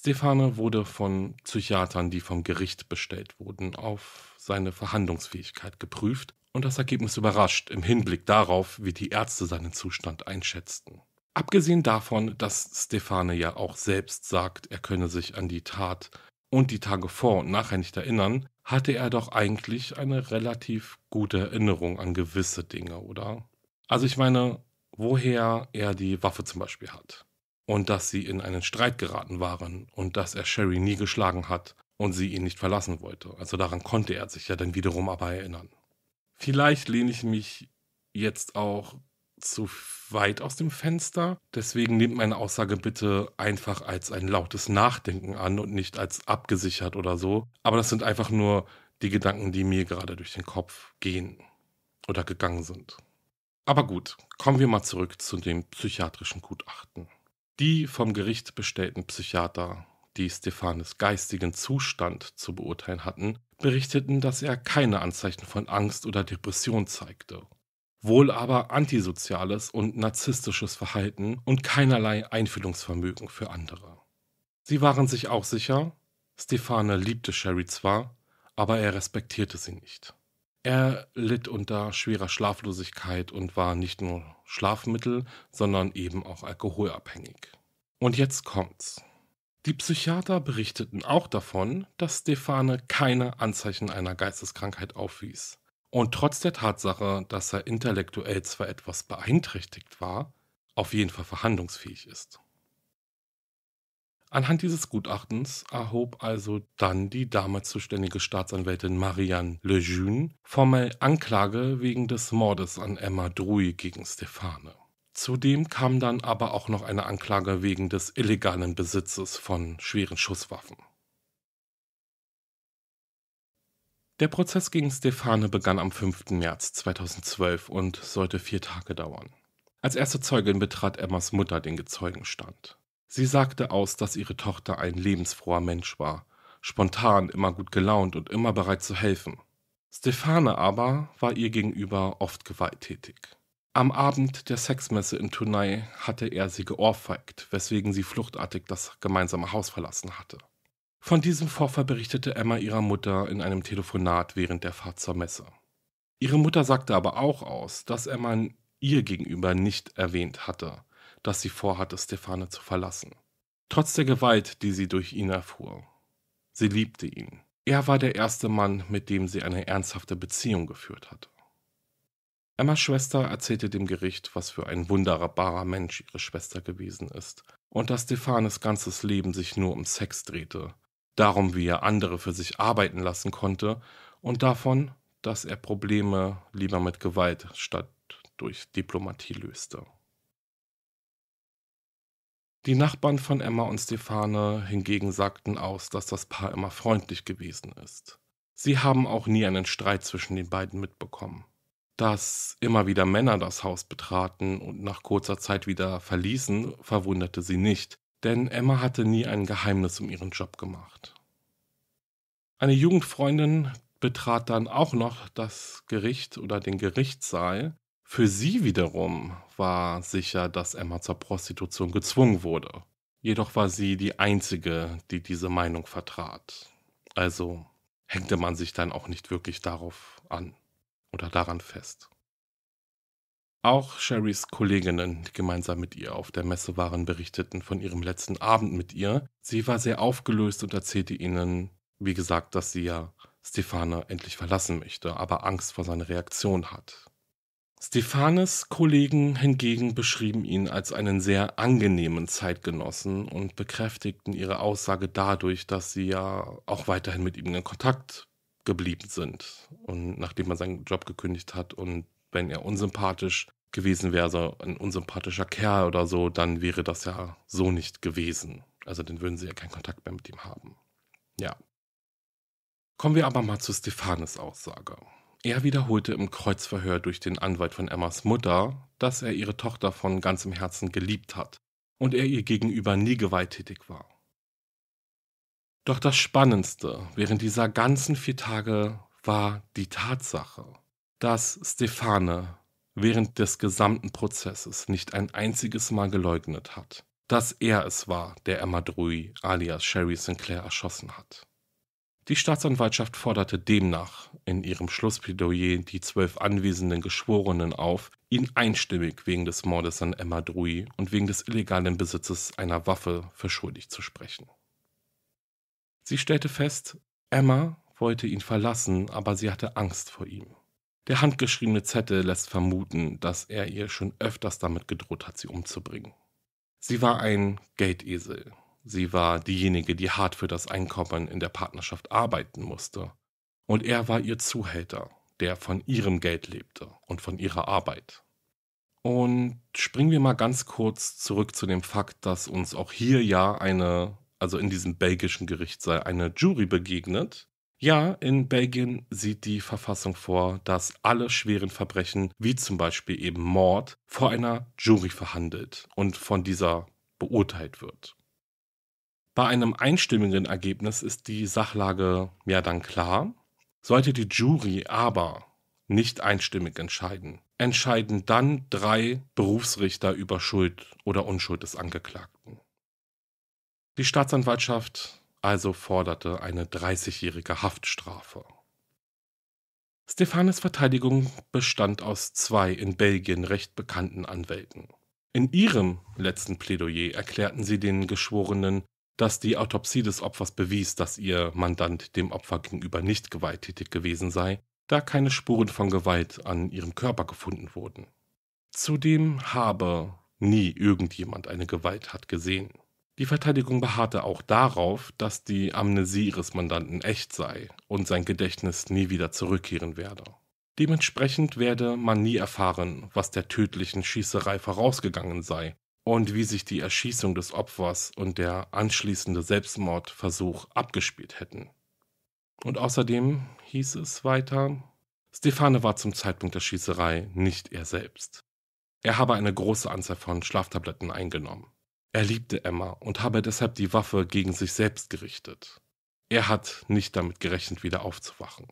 Stefane wurde von Psychiatern, die vom Gericht bestellt wurden, auf seine Verhandlungsfähigkeit geprüft und das Ergebnis überrascht im Hinblick darauf, wie die Ärzte seinen Zustand einschätzten. Abgesehen davon, dass Stefane ja auch selbst sagt, er könne sich an die Tat und die Tage vor und nachher nicht erinnern, hatte er doch eigentlich eine relativ gute Erinnerung an gewisse Dinge, oder? Also ich meine, woher er die Waffe zum Beispiel hat und dass sie in einen Streit geraten waren und dass er Sherry nie geschlagen hat und sie ihn nicht verlassen wollte. Also daran konnte er sich ja dann wiederum aber erinnern. Vielleicht lehne ich mich jetzt auch zu weit aus dem Fenster. Deswegen nehmt meine Aussage bitte einfach als ein lautes Nachdenken an und nicht als abgesichert oder so. Aber das sind einfach nur die Gedanken, die mir gerade durch den Kopf gehen oder gegangen sind. Aber gut, kommen wir mal zurück zu dem psychiatrischen Gutachten. Die vom Gericht bestellten Psychiater, die Stefanes geistigen Zustand zu beurteilen hatten, berichteten, dass er keine Anzeichen von Angst oder Depression zeigte, wohl aber antisoziales und narzisstisches Verhalten und keinerlei Einfühlungsvermögen für andere. Sie waren sich auch sicher, Stefane liebte Sherry zwar, aber er respektierte sie nicht. Er litt unter schwerer Schlaflosigkeit und war nicht nur Schlafmittel, sondern eben auch alkoholabhängig. Und jetzt kommt's. Die Psychiater berichteten auch davon, dass Stefane keine Anzeichen einer Geisteskrankheit aufwies. Und trotz der Tatsache, dass er intellektuell zwar etwas beeinträchtigt war, auf jeden Fall verhandlungsfähig ist. Anhand dieses Gutachtens erhob also dann die damals zuständige Staatsanwältin Marianne Lejeune formell Anklage wegen des Mordes an Emma Drouy gegen Stefane. Zudem kam dann aber auch noch eine Anklage wegen des illegalen Besitzes von schweren Schusswaffen. Der Prozess gegen Stefane begann am 5. März 2012 und sollte vier Tage dauern. Als erste Zeugin betrat Emmas Mutter den Gezeugenstand. Sie sagte aus, dass ihre Tochter ein lebensfroher Mensch war, spontan, immer gut gelaunt und immer bereit zu helfen. Stefane aber war ihr gegenüber oft gewalttätig. Am Abend der Sexmesse in Tournai hatte er sie geohrfeigt, weswegen sie fluchtartig das gemeinsame Haus verlassen hatte. Von diesem Vorfall berichtete Emma ihrer Mutter in einem Telefonat während der Fahrt zur Messe. Ihre Mutter sagte aber auch aus, dass Emma ihr gegenüber nicht erwähnt hatte, dass sie vorhatte, Stefane zu verlassen. Trotz der Gewalt, die sie durch ihn erfuhr. Sie liebte ihn. Er war der erste Mann, mit dem sie eine ernsthafte Beziehung geführt hatte. Emmas Schwester erzählte dem Gericht, was für ein wunderbarer Mensch ihre Schwester gewesen ist und dass Stefanes ganzes Leben sich nur um Sex drehte, darum, wie er andere für sich arbeiten lassen konnte und davon, dass er Probleme lieber mit Gewalt statt durch Diplomatie löste. Die Nachbarn von Emma und Stefane hingegen sagten aus, dass das Paar immer freundlich gewesen ist. Sie haben auch nie einen Streit zwischen den beiden mitbekommen. Dass immer wieder Männer das Haus betraten und nach kurzer Zeit wieder verließen, verwunderte sie nicht, denn Emma hatte nie ein Geheimnis um ihren Job gemacht. Eine Jugendfreundin betrat dann auch noch das Gericht oder den Gerichtssaal. Für sie wiederum war sicher, dass Emma zur Prostitution gezwungen wurde. Jedoch war sie die Einzige, die diese Meinung vertrat. Also hängte man sich dann auch nicht wirklich darauf an oder daran fest. Auch Sherrys Kolleginnen, die gemeinsam mit ihr auf der Messe waren, berichteten von ihrem letzten Abend mit ihr. Sie war sehr aufgelöst und erzählte ihnen, wie gesagt, dass sie ja Stefane endlich verlassen möchte, aber Angst vor seiner Reaktion hat. Stefanes Kollegen hingegen beschrieben ihn als einen sehr angenehmen Zeitgenossen und bekräftigten ihre Aussage dadurch, dass sie ja auch weiterhin mit ihm in Kontakt geblieben sind. Und nachdem er seinen Job gekündigt hat und wenn er unsympathisch gewesen wäre, so ein unsympathischer Kerl oder so, dann wäre das ja so nicht gewesen. Also dann würden sie ja keinen Kontakt mehr mit ihm haben. Ja. Kommen wir aber mal zu Stefanes Aussage. Er wiederholte im Kreuzverhör durch den Anwalt von Emmas Mutter, dass er ihre Tochter von ganzem Herzen geliebt hat und er ihr gegenüber nie gewalttätig war. Doch das Spannendste während dieser ganzen vier Tage war die Tatsache, dass Stefane während des gesamten Prozesses nicht ein einziges Mal geleugnet hat, dass er es war, der Emma Drui alias Sherry Sinclair erschossen hat. Die Staatsanwaltschaft forderte demnach in ihrem Schlussplädoyer die zwölf anwesenden Geschworenen auf, ihn einstimmig wegen des Mordes an Emma Drui und wegen des illegalen Besitzes einer Waffe für schuldig zu sprechen. Sie stellte fest, Emma wollte ihn verlassen, aber sie hatte Angst vor ihm. Der handgeschriebene Zettel lässt vermuten, dass er ihr schon öfters damit gedroht hat, sie umzubringen. Sie war ein Geldesel, Sie war diejenige, die hart für das Einkommen in der Partnerschaft arbeiten musste. Und er war ihr Zuhälter, der von ihrem Geld lebte und von ihrer Arbeit. Und springen wir mal ganz kurz zurück zu dem Fakt, dass uns auch hier ja eine, also in diesem belgischen Gerichtssaal, eine Jury begegnet. Ja, in Belgien sieht die Verfassung vor, dass alle schweren Verbrechen, wie zum Beispiel eben Mord, vor einer Jury verhandelt und von dieser beurteilt wird. Bei einem einstimmigen Ergebnis ist die Sachlage ja dann klar. Sollte die Jury aber nicht einstimmig entscheiden, entscheiden dann drei Berufsrichter über Schuld oder Unschuld des Angeklagten. Die Staatsanwaltschaft also forderte eine 30-jährige Haftstrafe. Stefanes Verteidigung bestand aus zwei in Belgien recht bekannten Anwälten. In ihrem letzten Plädoyer erklärten sie den Geschworenen dass die Autopsie des Opfers bewies, dass ihr Mandant dem Opfer gegenüber nicht gewalttätig gewesen sei, da keine Spuren von Gewalt an ihrem Körper gefunden wurden. Zudem habe nie irgendjemand eine Gewalttat gesehen. Die Verteidigung beharrte auch darauf, dass die Amnesie ihres Mandanten echt sei und sein Gedächtnis nie wieder zurückkehren werde. Dementsprechend werde man nie erfahren, was der tödlichen Schießerei vorausgegangen sei und wie sich die Erschießung des Opfers und der anschließende Selbstmordversuch abgespielt hätten. Und außerdem hieß es weiter, Stefane war zum Zeitpunkt der Schießerei nicht er selbst. Er habe eine große Anzahl von Schlaftabletten eingenommen. Er liebte Emma und habe deshalb die Waffe gegen sich selbst gerichtet. Er hat nicht damit gerechnet, wieder aufzuwachen.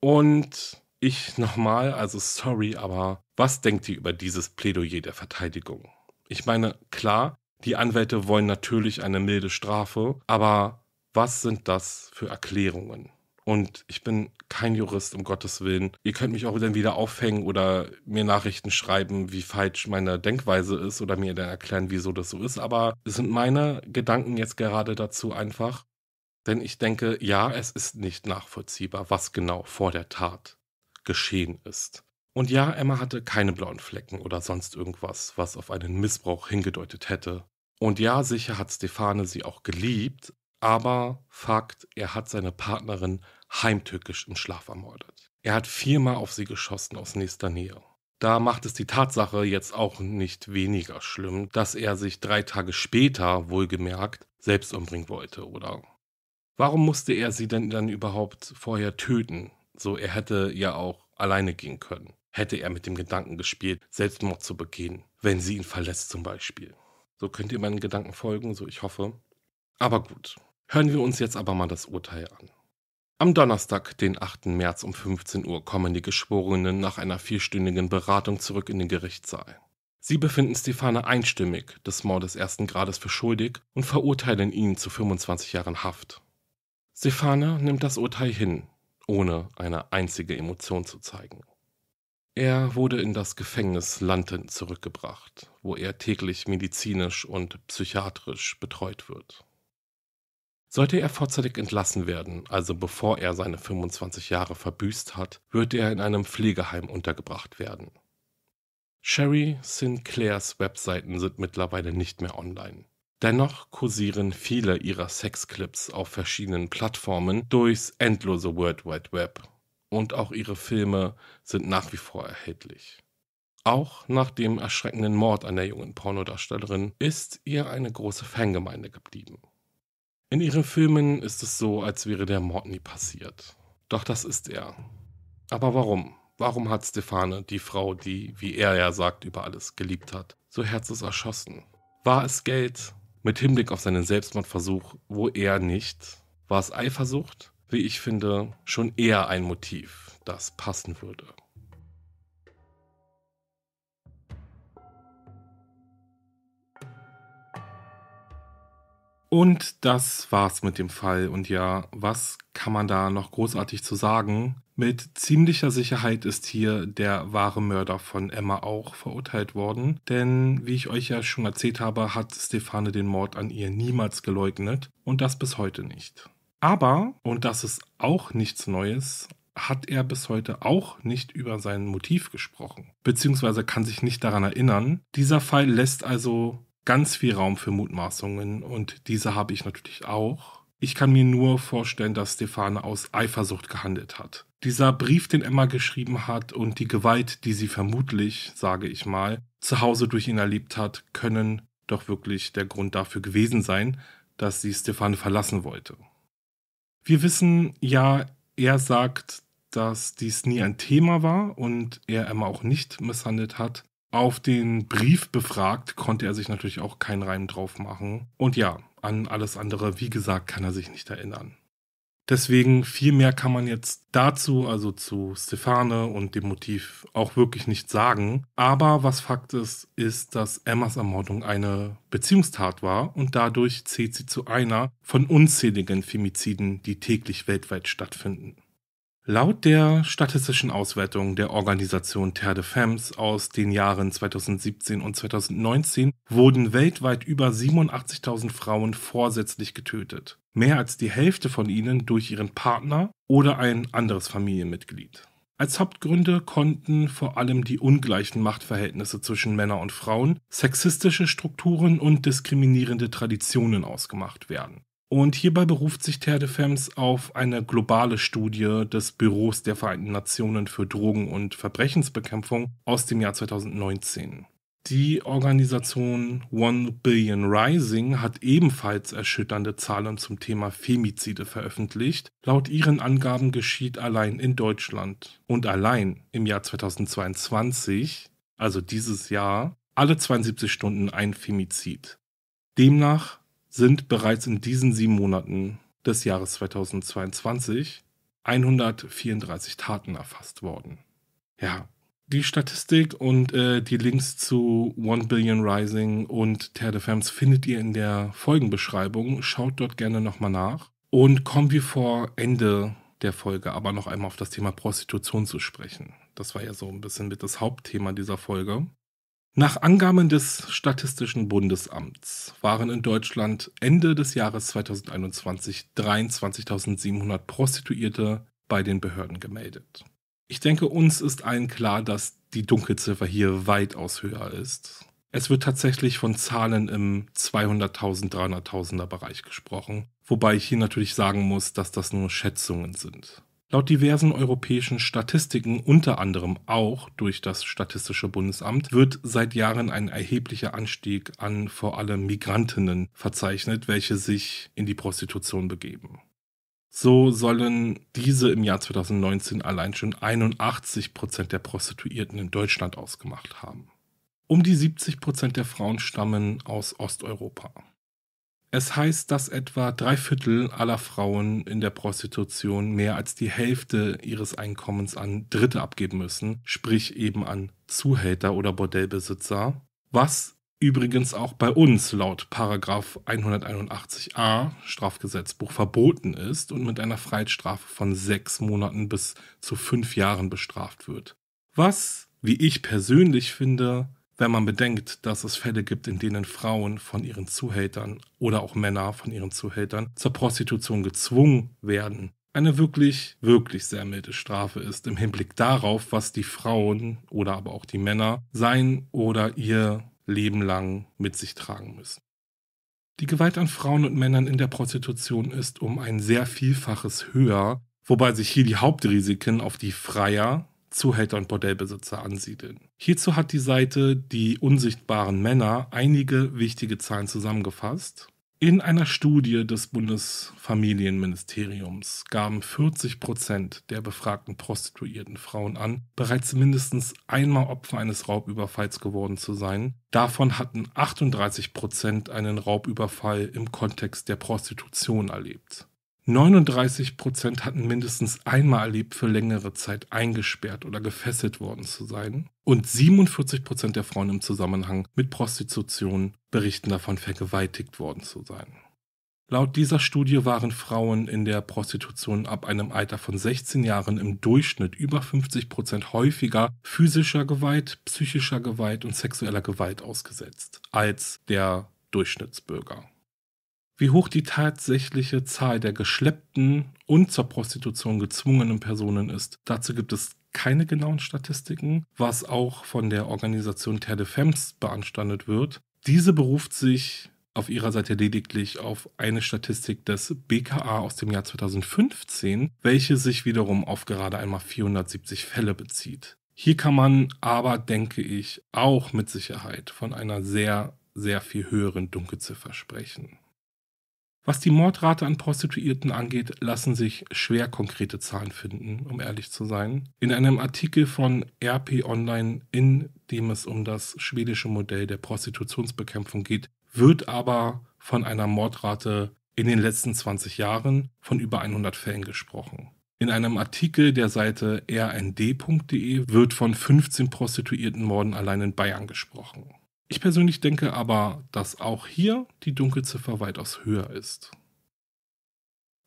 Und ich nochmal, also sorry, aber was denkt ihr über dieses Plädoyer der Verteidigung? Ich meine, klar, die Anwälte wollen natürlich eine milde Strafe, aber was sind das für Erklärungen? Und ich bin kein Jurist, um Gottes Willen. Ihr könnt mich auch dann wieder aufhängen oder mir Nachrichten schreiben, wie falsch meine Denkweise ist oder mir dann erklären, wieso das so ist. Aber es sind meine Gedanken jetzt gerade dazu einfach. Denn ich denke, ja, es ist nicht nachvollziehbar, was genau vor der Tat geschehen ist. Und ja, Emma hatte keine blauen Flecken oder sonst irgendwas, was auf einen Missbrauch hingedeutet hätte. Und ja, sicher hat Stefane sie auch geliebt, aber Fakt, er hat seine Partnerin heimtückisch im Schlaf ermordet. Er hat viermal auf sie geschossen aus nächster Nähe. Da macht es die Tatsache jetzt auch nicht weniger schlimm, dass er sich drei Tage später, wohlgemerkt, selbst umbringen wollte, oder? Warum musste er sie denn dann überhaupt vorher töten? So, er hätte ja auch alleine gehen können. Hätte er mit dem Gedanken gespielt, Selbstmord zu begehen, wenn sie ihn verlässt zum Beispiel. So könnt ihr meinen Gedanken folgen, so ich hoffe. Aber gut, hören wir uns jetzt aber mal das Urteil an. Am Donnerstag, den 8. März um 15 Uhr, kommen die Geschworenen nach einer vierstündigen Beratung zurück in den Gerichtssaal. Sie befinden Stefane einstimmig des Mordes ersten Grades für schuldig und verurteilen ihn zu 25 Jahren Haft. Stefane nimmt das Urteil hin, ohne eine einzige Emotion zu zeigen. Er wurde in das Gefängnis Landen zurückgebracht, wo er täglich medizinisch und psychiatrisch betreut wird. Sollte er vorzeitig entlassen werden, also bevor er seine 25 Jahre verbüßt hat, wird er in einem Pflegeheim untergebracht werden. Sherry Sinclairs Webseiten sind mittlerweile nicht mehr online. Dennoch kursieren viele ihrer Sexclips auf verschiedenen Plattformen durchs endlose World Wide Web und auch ihre Filme sind nach wie vor erhältlich. Auch nach dem erschreckenden Mord an der jungen Pornodarstellerin ist ihr eine große Fangemeinde geblieben. In ihren Filmen ist es so, als wäre der Mord nie passiert. Doch das ist er. Aber warum? Warum hat Stefane, die Frau, die, wie er ja sagt, über alles geliebt hat, so herzlos erschossen? War es Geld? mit Hinblick auf seinen Selbstmordversuch wo er nicht, war es Eifersucht, wie ich finde, schon eher ein Motiv, das passen würde. Und das war's mit dem Fall. Und ja, was kann man da noch großartig zu sagen? Mit ziemlicher Sicherheit ist hier der wahre Mörder von Emma auch verurteilt worden, denn wie ich euch ja schon erzählt habe, hat Stefane den Mord an ihr niemals geleugnet und das bis heute nicht. Aber, und das ist auch nichts Neues, hat er bis heute auch nicht über sein Motiv gesprochen, beziehungsweise kann sich nicht daran erinnern. Dieser Fall lässt also ganz viel Raum für Mutmaßungen und diese habe ich natürlich auch. Ich kann mir nur vorstellen, dass Stefane aus Eifersucht gehandelt hat. Dieser Brief, den Emma geschrieben hat und die Gewalt, die sie vermutlich, sage ich mal, zu Hause durch ihn erlebt hat, können doch wirklich der Grund dafür gewesen sein, dass sie Stefane verlassen wollte. Wir wissen ja, er sagt, dass dies nie ein Thema war und er Emma auch nicht misshandelt hat. Auf den Brief befragt konnte er sich natürlich auch keinen Reim drauf machen. Und ja, an alles andere, wie gesagt, kann er sich nicht erinnern. Deswegen viel mehr kann man jetzt dazu, also zu Stefane und dem Motiv, auch wirklich nicht sagen. Aber was Fakt ist, ist, dass Emmas Ermordung eine Beziehungstat war und dadurch zählt sie zu einer von unzähligen Femiziden, die täglich weltweit stattfinden. Laut der statistischen Auswertung der Organisation Terre de Femmes aus den Jahren 2017 und 2019 wurden weltweit über 87.000 Frauen vorsätzlich getötet, mehr als die Hälfte von ihnen durch ihren Partner oder ein anderes Familienmitglied. Als Hauptgründe konnten vor allem die ungleichen Machtverhältnisse zwischen Männern und Frauen, sexistische Strukturen und diskriminierende Traditionen ausgemacht werden. Und hierbei beruft sich Terre de Femmes auf eine globale Studie des Büros der Vereinten Nationen für Drogen- und Verbrechensbekämpfung aus dem Jahr 2019. Die Organisation One Billion Rising hat ebenfalls erschütternde Zahlen zum Thema Femizide veröffentlicht. Laut ihren Angaben geschieht allein in Deutschland und allein im Jahr 2022, also dieses Jahr, alle 72 Stunden ein Femizid. Demnach sind bereits in diesen sieben Monaten des Jahres 2022 134 Taten erfasst worden. Ja, die Statistik und äh, die Links zu One Billion Rising und Tear the Fams findet ihr in der Folgenbeschreibung. Schaut dort gerne nochmal nach. Und kommen wir vor Ende der Folge aber noch einmal auf das Thema Prostitution zu sprechen. Das war ja so ein bisschen mit das Hauptthema dieser Folge. Nach Angaben des Statistischen Bundesamts waren in Deutschland Ende des Jahres 2021 23.700 Prostituierte bei den Behörden gemeldet. Ich denke, uns ist allen klar, dass die Dunkelziffer hier weitaus höher ist. Es wird tatsächlich von Zahlen im 200.000, 300.000er Bereich gesprochen, wobei ich hier natürlich sagen muss, dass das nur Schätzungen sind. Laut diversen europäischen Statistiken, unter anderem auch durch das Statistische Bundesamt, wird seit Jahren ein erheblicher Anstieg an vor allem Migrantinnen verzeichnet, welche sich in die Prostitution begeben. So sollen diese im Jahr 2019 allein schon 81 Prozent der Prostituierten in Deutschland ausgemacht haben. Um die 70 Prozent der Frauen stammen aus Osteuropa. Es heißt, dass etwa drei Viertel aller Frauen in der Prostitution mehr als die Hälfte ihres Einkommens an Dritte abgeben müssen, sprich eben an Zuhälter oder Bordellbesitzer, was übrigens auch bei uns laut 181a Strafgesetzbuch verboten ist und mit einer Freiheitsstrafe von sechs Monaten bis zu fünf Jahren bestraft wird. Was, wie ich persönlich finde, wenn man bedenkt, dass es Fälle gibt, in denen Frauen von ihren Zuhältern oder auch Männer von ihren Zuhältern zur Prostitution gezwungen werden, eine wirklich, wirklich sehr milde Strafe ist im Hinblick darauf, was die Frauen oder aber auch die Männer sein oder ihr Leben lang mit sich tragen müssen. Die Gewalt an Frauen und Männern in der Prostitution ist um ein sehr Vielfaches höher, wobei sich hier die Hauptrisiken auf die Freier Zuhälter und Bordellbesitzer ansiedeln. Hierzu hat die Seite Die unsichtbaren Männer einige wichtige Zahlen zusammengefasst. In einer Studie des Bundesfamilienministeriums gaben 40 Prozent der befragten prostituierten Frauen an, bereits mindestens einmal Opfer eines Raubüberfalls geworden zu sein. Davon hatten 38 Prozent einen Raubüberfall im Kontext der Prostitution erlebt. 39 Prozent hatten mindestens einmal erlebt, für längere Zeit eingesperrt oder gefesselt worden zu sein. Und 47 Prozent der Frauen im Zusammenhang mit Prostitution berichten davon, vergewaltigt worden zu sein. Laut dieser Studie waren Frauen in der Prostitution ab einem Alter von 16 Jahren im Durchschnitt über 50 Prozent häufiger physischer Gewalt, psychischer Gewalt und sexueller Gewalt ausgesetzt als der Durchschnittsbürger wie hoch die tatsächliche Zahl der geschleppten und zur Prostitution gezwungenen Personen ist. Dazu gibt es keine genauen Statistiken, was auch von der Organisation Terre de Femmes beanstandet wird. Diese beruft sich auf ihrer Seite lediglich auf eine Statistik des BKA aus dem Jahr 2015, welche sich wiederum auf gerade einmal 470 Fälle bezieht. Hier kann man aber, denke ich, auch mit Sicherheit von einer sehr, sehr viel höheren Dunkelziffer sprechen. Was die Mordrate an Prostituierten angeht, lassen sich schwer konkrete Zahlen finden, um ehrlich zu sein. In einem Artikel von RP Online, in dem es um das schwedische Modell der Prostitutionsbekämpfung geht, wird aber von einer Mordrate in den letzten 20 Jahren von über 100 Fällen gesprochen. In einem Artikel der Seite rnd.de wird von 15 Prostituiertenmorden allein in Bayern gesprochen. Ich persönlich denke aber, dass auch hier die Dunkelziffer weitaus höher ist.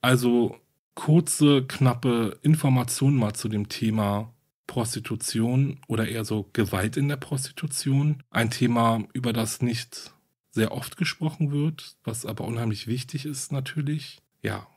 Also kurze, knappe Informationen mal zu dem Thema Prostitution oder eher so Gewalt in der Prostitution. Ein Thema, über das nicht sehr oft gesprochen wird, was aber unheimlich wichtig ist natürlich. Ja.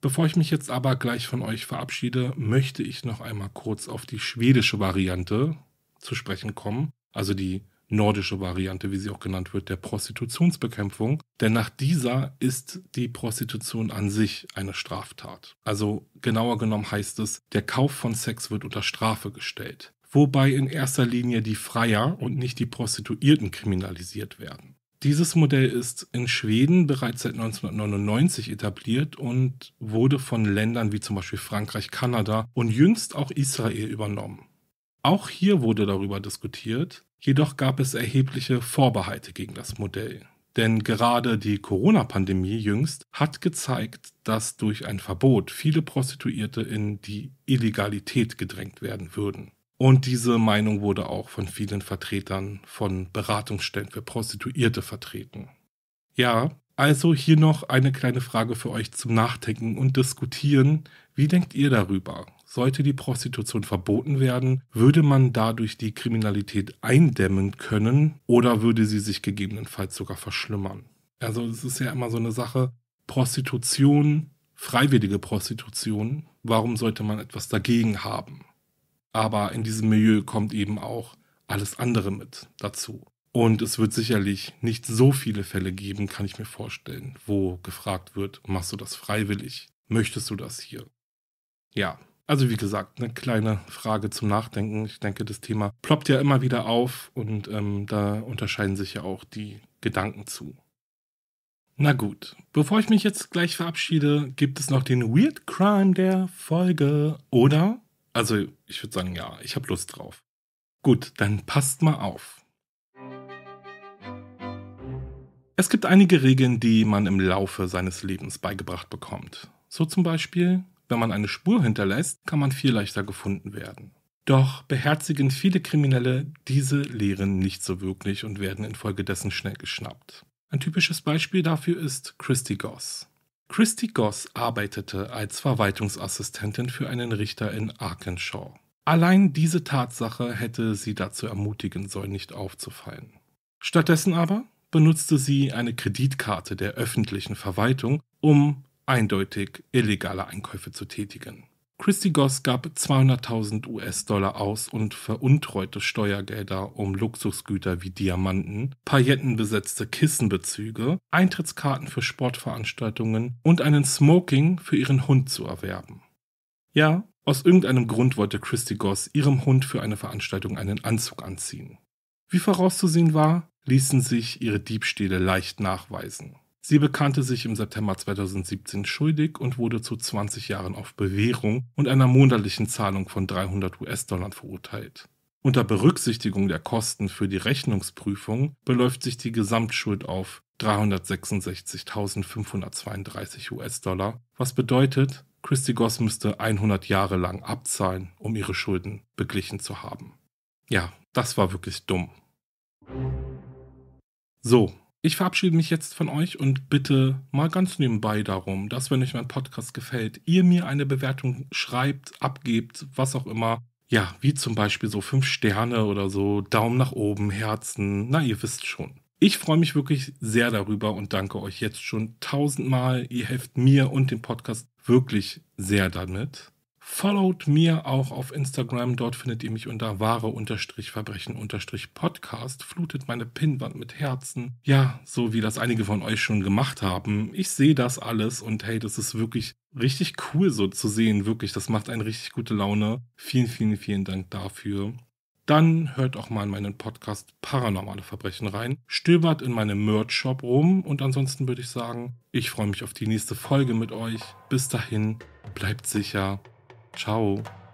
Bevor ich mich jetzt aber gleich von euch verabschiede, möchte ich noch einmal kurz auf die schwedische Variante zu sprechen kommen, also die nordische Variante, wie sie auch genannt wird, der Prostitutionsbekämpfung. Denn nach dieser ist die Prostitution an sich eine Straftat. Also genauer genommen heißt es, der Kauf von Sex wird unter Strafe gestellt. Wobei in erster Linie die Freier und nicht die Prostituierten kriminalisiert werden. Dieses Modell ist in Schweden bereits seit 1999 etabliert und wurde von Ländern wie zum Beispiel Frankreich, Kanada und jüngst auch Israel übernommen. Auch hier wurde darüber diskutiert, Jedoch gab es erhebliche Vorbehalte gegen das Modell. Denn gerade die Corona-Pandemie jüngst hat gezeigt, dass durch ein Verbot viele Prostituierte in die Illegalität gedrängt werden würden. Und diese Meinung wurde auch von vielen Vertretern von Beratungsstellen für Prostituierte vertreten. Ja, also hier noch eine kleine Frage für euch zum Nachdenken und Diskutieren. Wie denkt ihr darüber? sollte die Prostitution verboten werden, würde man dadurch die Kriminalität eindämmen können oder würde sie sich gegebenenfalls sogar verschlimmern. Also es ist ja immer so eine Sache, Prostitution, freiwillige Prostitution, warum sollte man etwas dagegen haben? Aber in diesem Milieu kommt eben auch alles andere mit dazu. Und es wird sicherlich nicht so viele Fälle geben, kann ich mir vorstellen, wo gefragt wird, machst du das freiwillig? Möchtest du das hier? Ja, also wie gesagt, eine kleine Frage zum Nachdenken. Ich denke, das Thema ploppt ja immer wieder auf und ähm, da unterscheiden sich ja auch die Gedanken zu. Na gut, bevor ich mich jetzt gleich verabschiede, gibt es noch den Weird Crime der Folge, oder? Also ich würde sagen, ja, ich habe Lust drauf. Gut, dann passt mal auf. Es gibt einige Regeln, die man im Laufe seines Lebens beigebracht bekommt. So zum Beispiel, wenn man eine Spur hinterlässt, kann man viel leichter gefunden werden. Doch beherzigen viele Kriminelle diese Lehren nicht so wirklich und werden infolgedessen schnell geschnappt. Ein typisches Beispiel dafür ist Christy Goss. Christy Goss arbeitete als Verwaltungsassistentin für einen Richter in Arkansas. Allein diese Tatsache hätte sie dazu ermutigen sollen, nicht aufzufallen. Stattdessen aber benutzte sie eine Kreditkarte der öffentlichen Verwaltung, um eindeutig illegale Einkäufe zu tätigen. Christy Goss gab 200.000 US-Dollar aus und veruntreute Steuergelder, um Luxusgüter wie Diamanten, paillettenbesetzte Kissenbezüge, Eintrittskarten für Sportveranstaltungen und einen Smoking für ihren Hund zu erwerben. Ja, aus irgendeinem Grund wollte Christy Goss ihrem Hund für eine Veranstaltung einen Anzug anziehen. Wie vorauszusehen war, ließen sich ihre Diebstähle leicht nachweisen. Sie bekannte sich im September 2017 schuldig und wurde zu 20 Jahren auf Bewährung und einer monatlichen Zahlung von 300 US-Dollar verurteilt. Unter Berücksichtigung der Kosten für die Rechnungsprüfung beläuft sich die Gesamtschuld auf 366.532 US-Dollar, was bedeutet, Christy Goss müsste 100 Jahre lang abzahlen, um ihre Schulden beglichen zu haben. Ja, das war wirklich dumm. So, ich verabschiede mich jetzt von euch und bitte mal ganz nebenbei darum, dass wenn euch mein Podcast gefällt, ihr mir eine Bewertung schreibt, abgebt, was auch immer. Ja, wie zum Beispiel so fünf Sterne oder so, Daumen nach oben, Herzen, na ihr wisst schon. Ich freue mich wirklich sehr darüber und danke euch jetzt schon tausendmal. Ihr helft mir und dem Podcast wirklich sehr damit. Followt mir auch auf Instagram, dort findet ihr mich unter wahre-verbrechen-podcast. Flutet meine Pinnwand mit Herzen. Ja, so wie das einige von euch schon gemacht haben. Ich sehe das alles und hey, das ist wirklich richtig cool so zu sehen. Wirklich, das macht eine richtig gute Laune. Vielen, vielen, vielen Dank dafür dann hört auch mal in meinen Podcast Paranormale Verbrechen rein, stöbert in meinem Merch-Shop rum und ansonsten würde ich sagen, ich freue mich auf die nächste Folge mit euch. Bis dahin, bleibt sicher Ciao.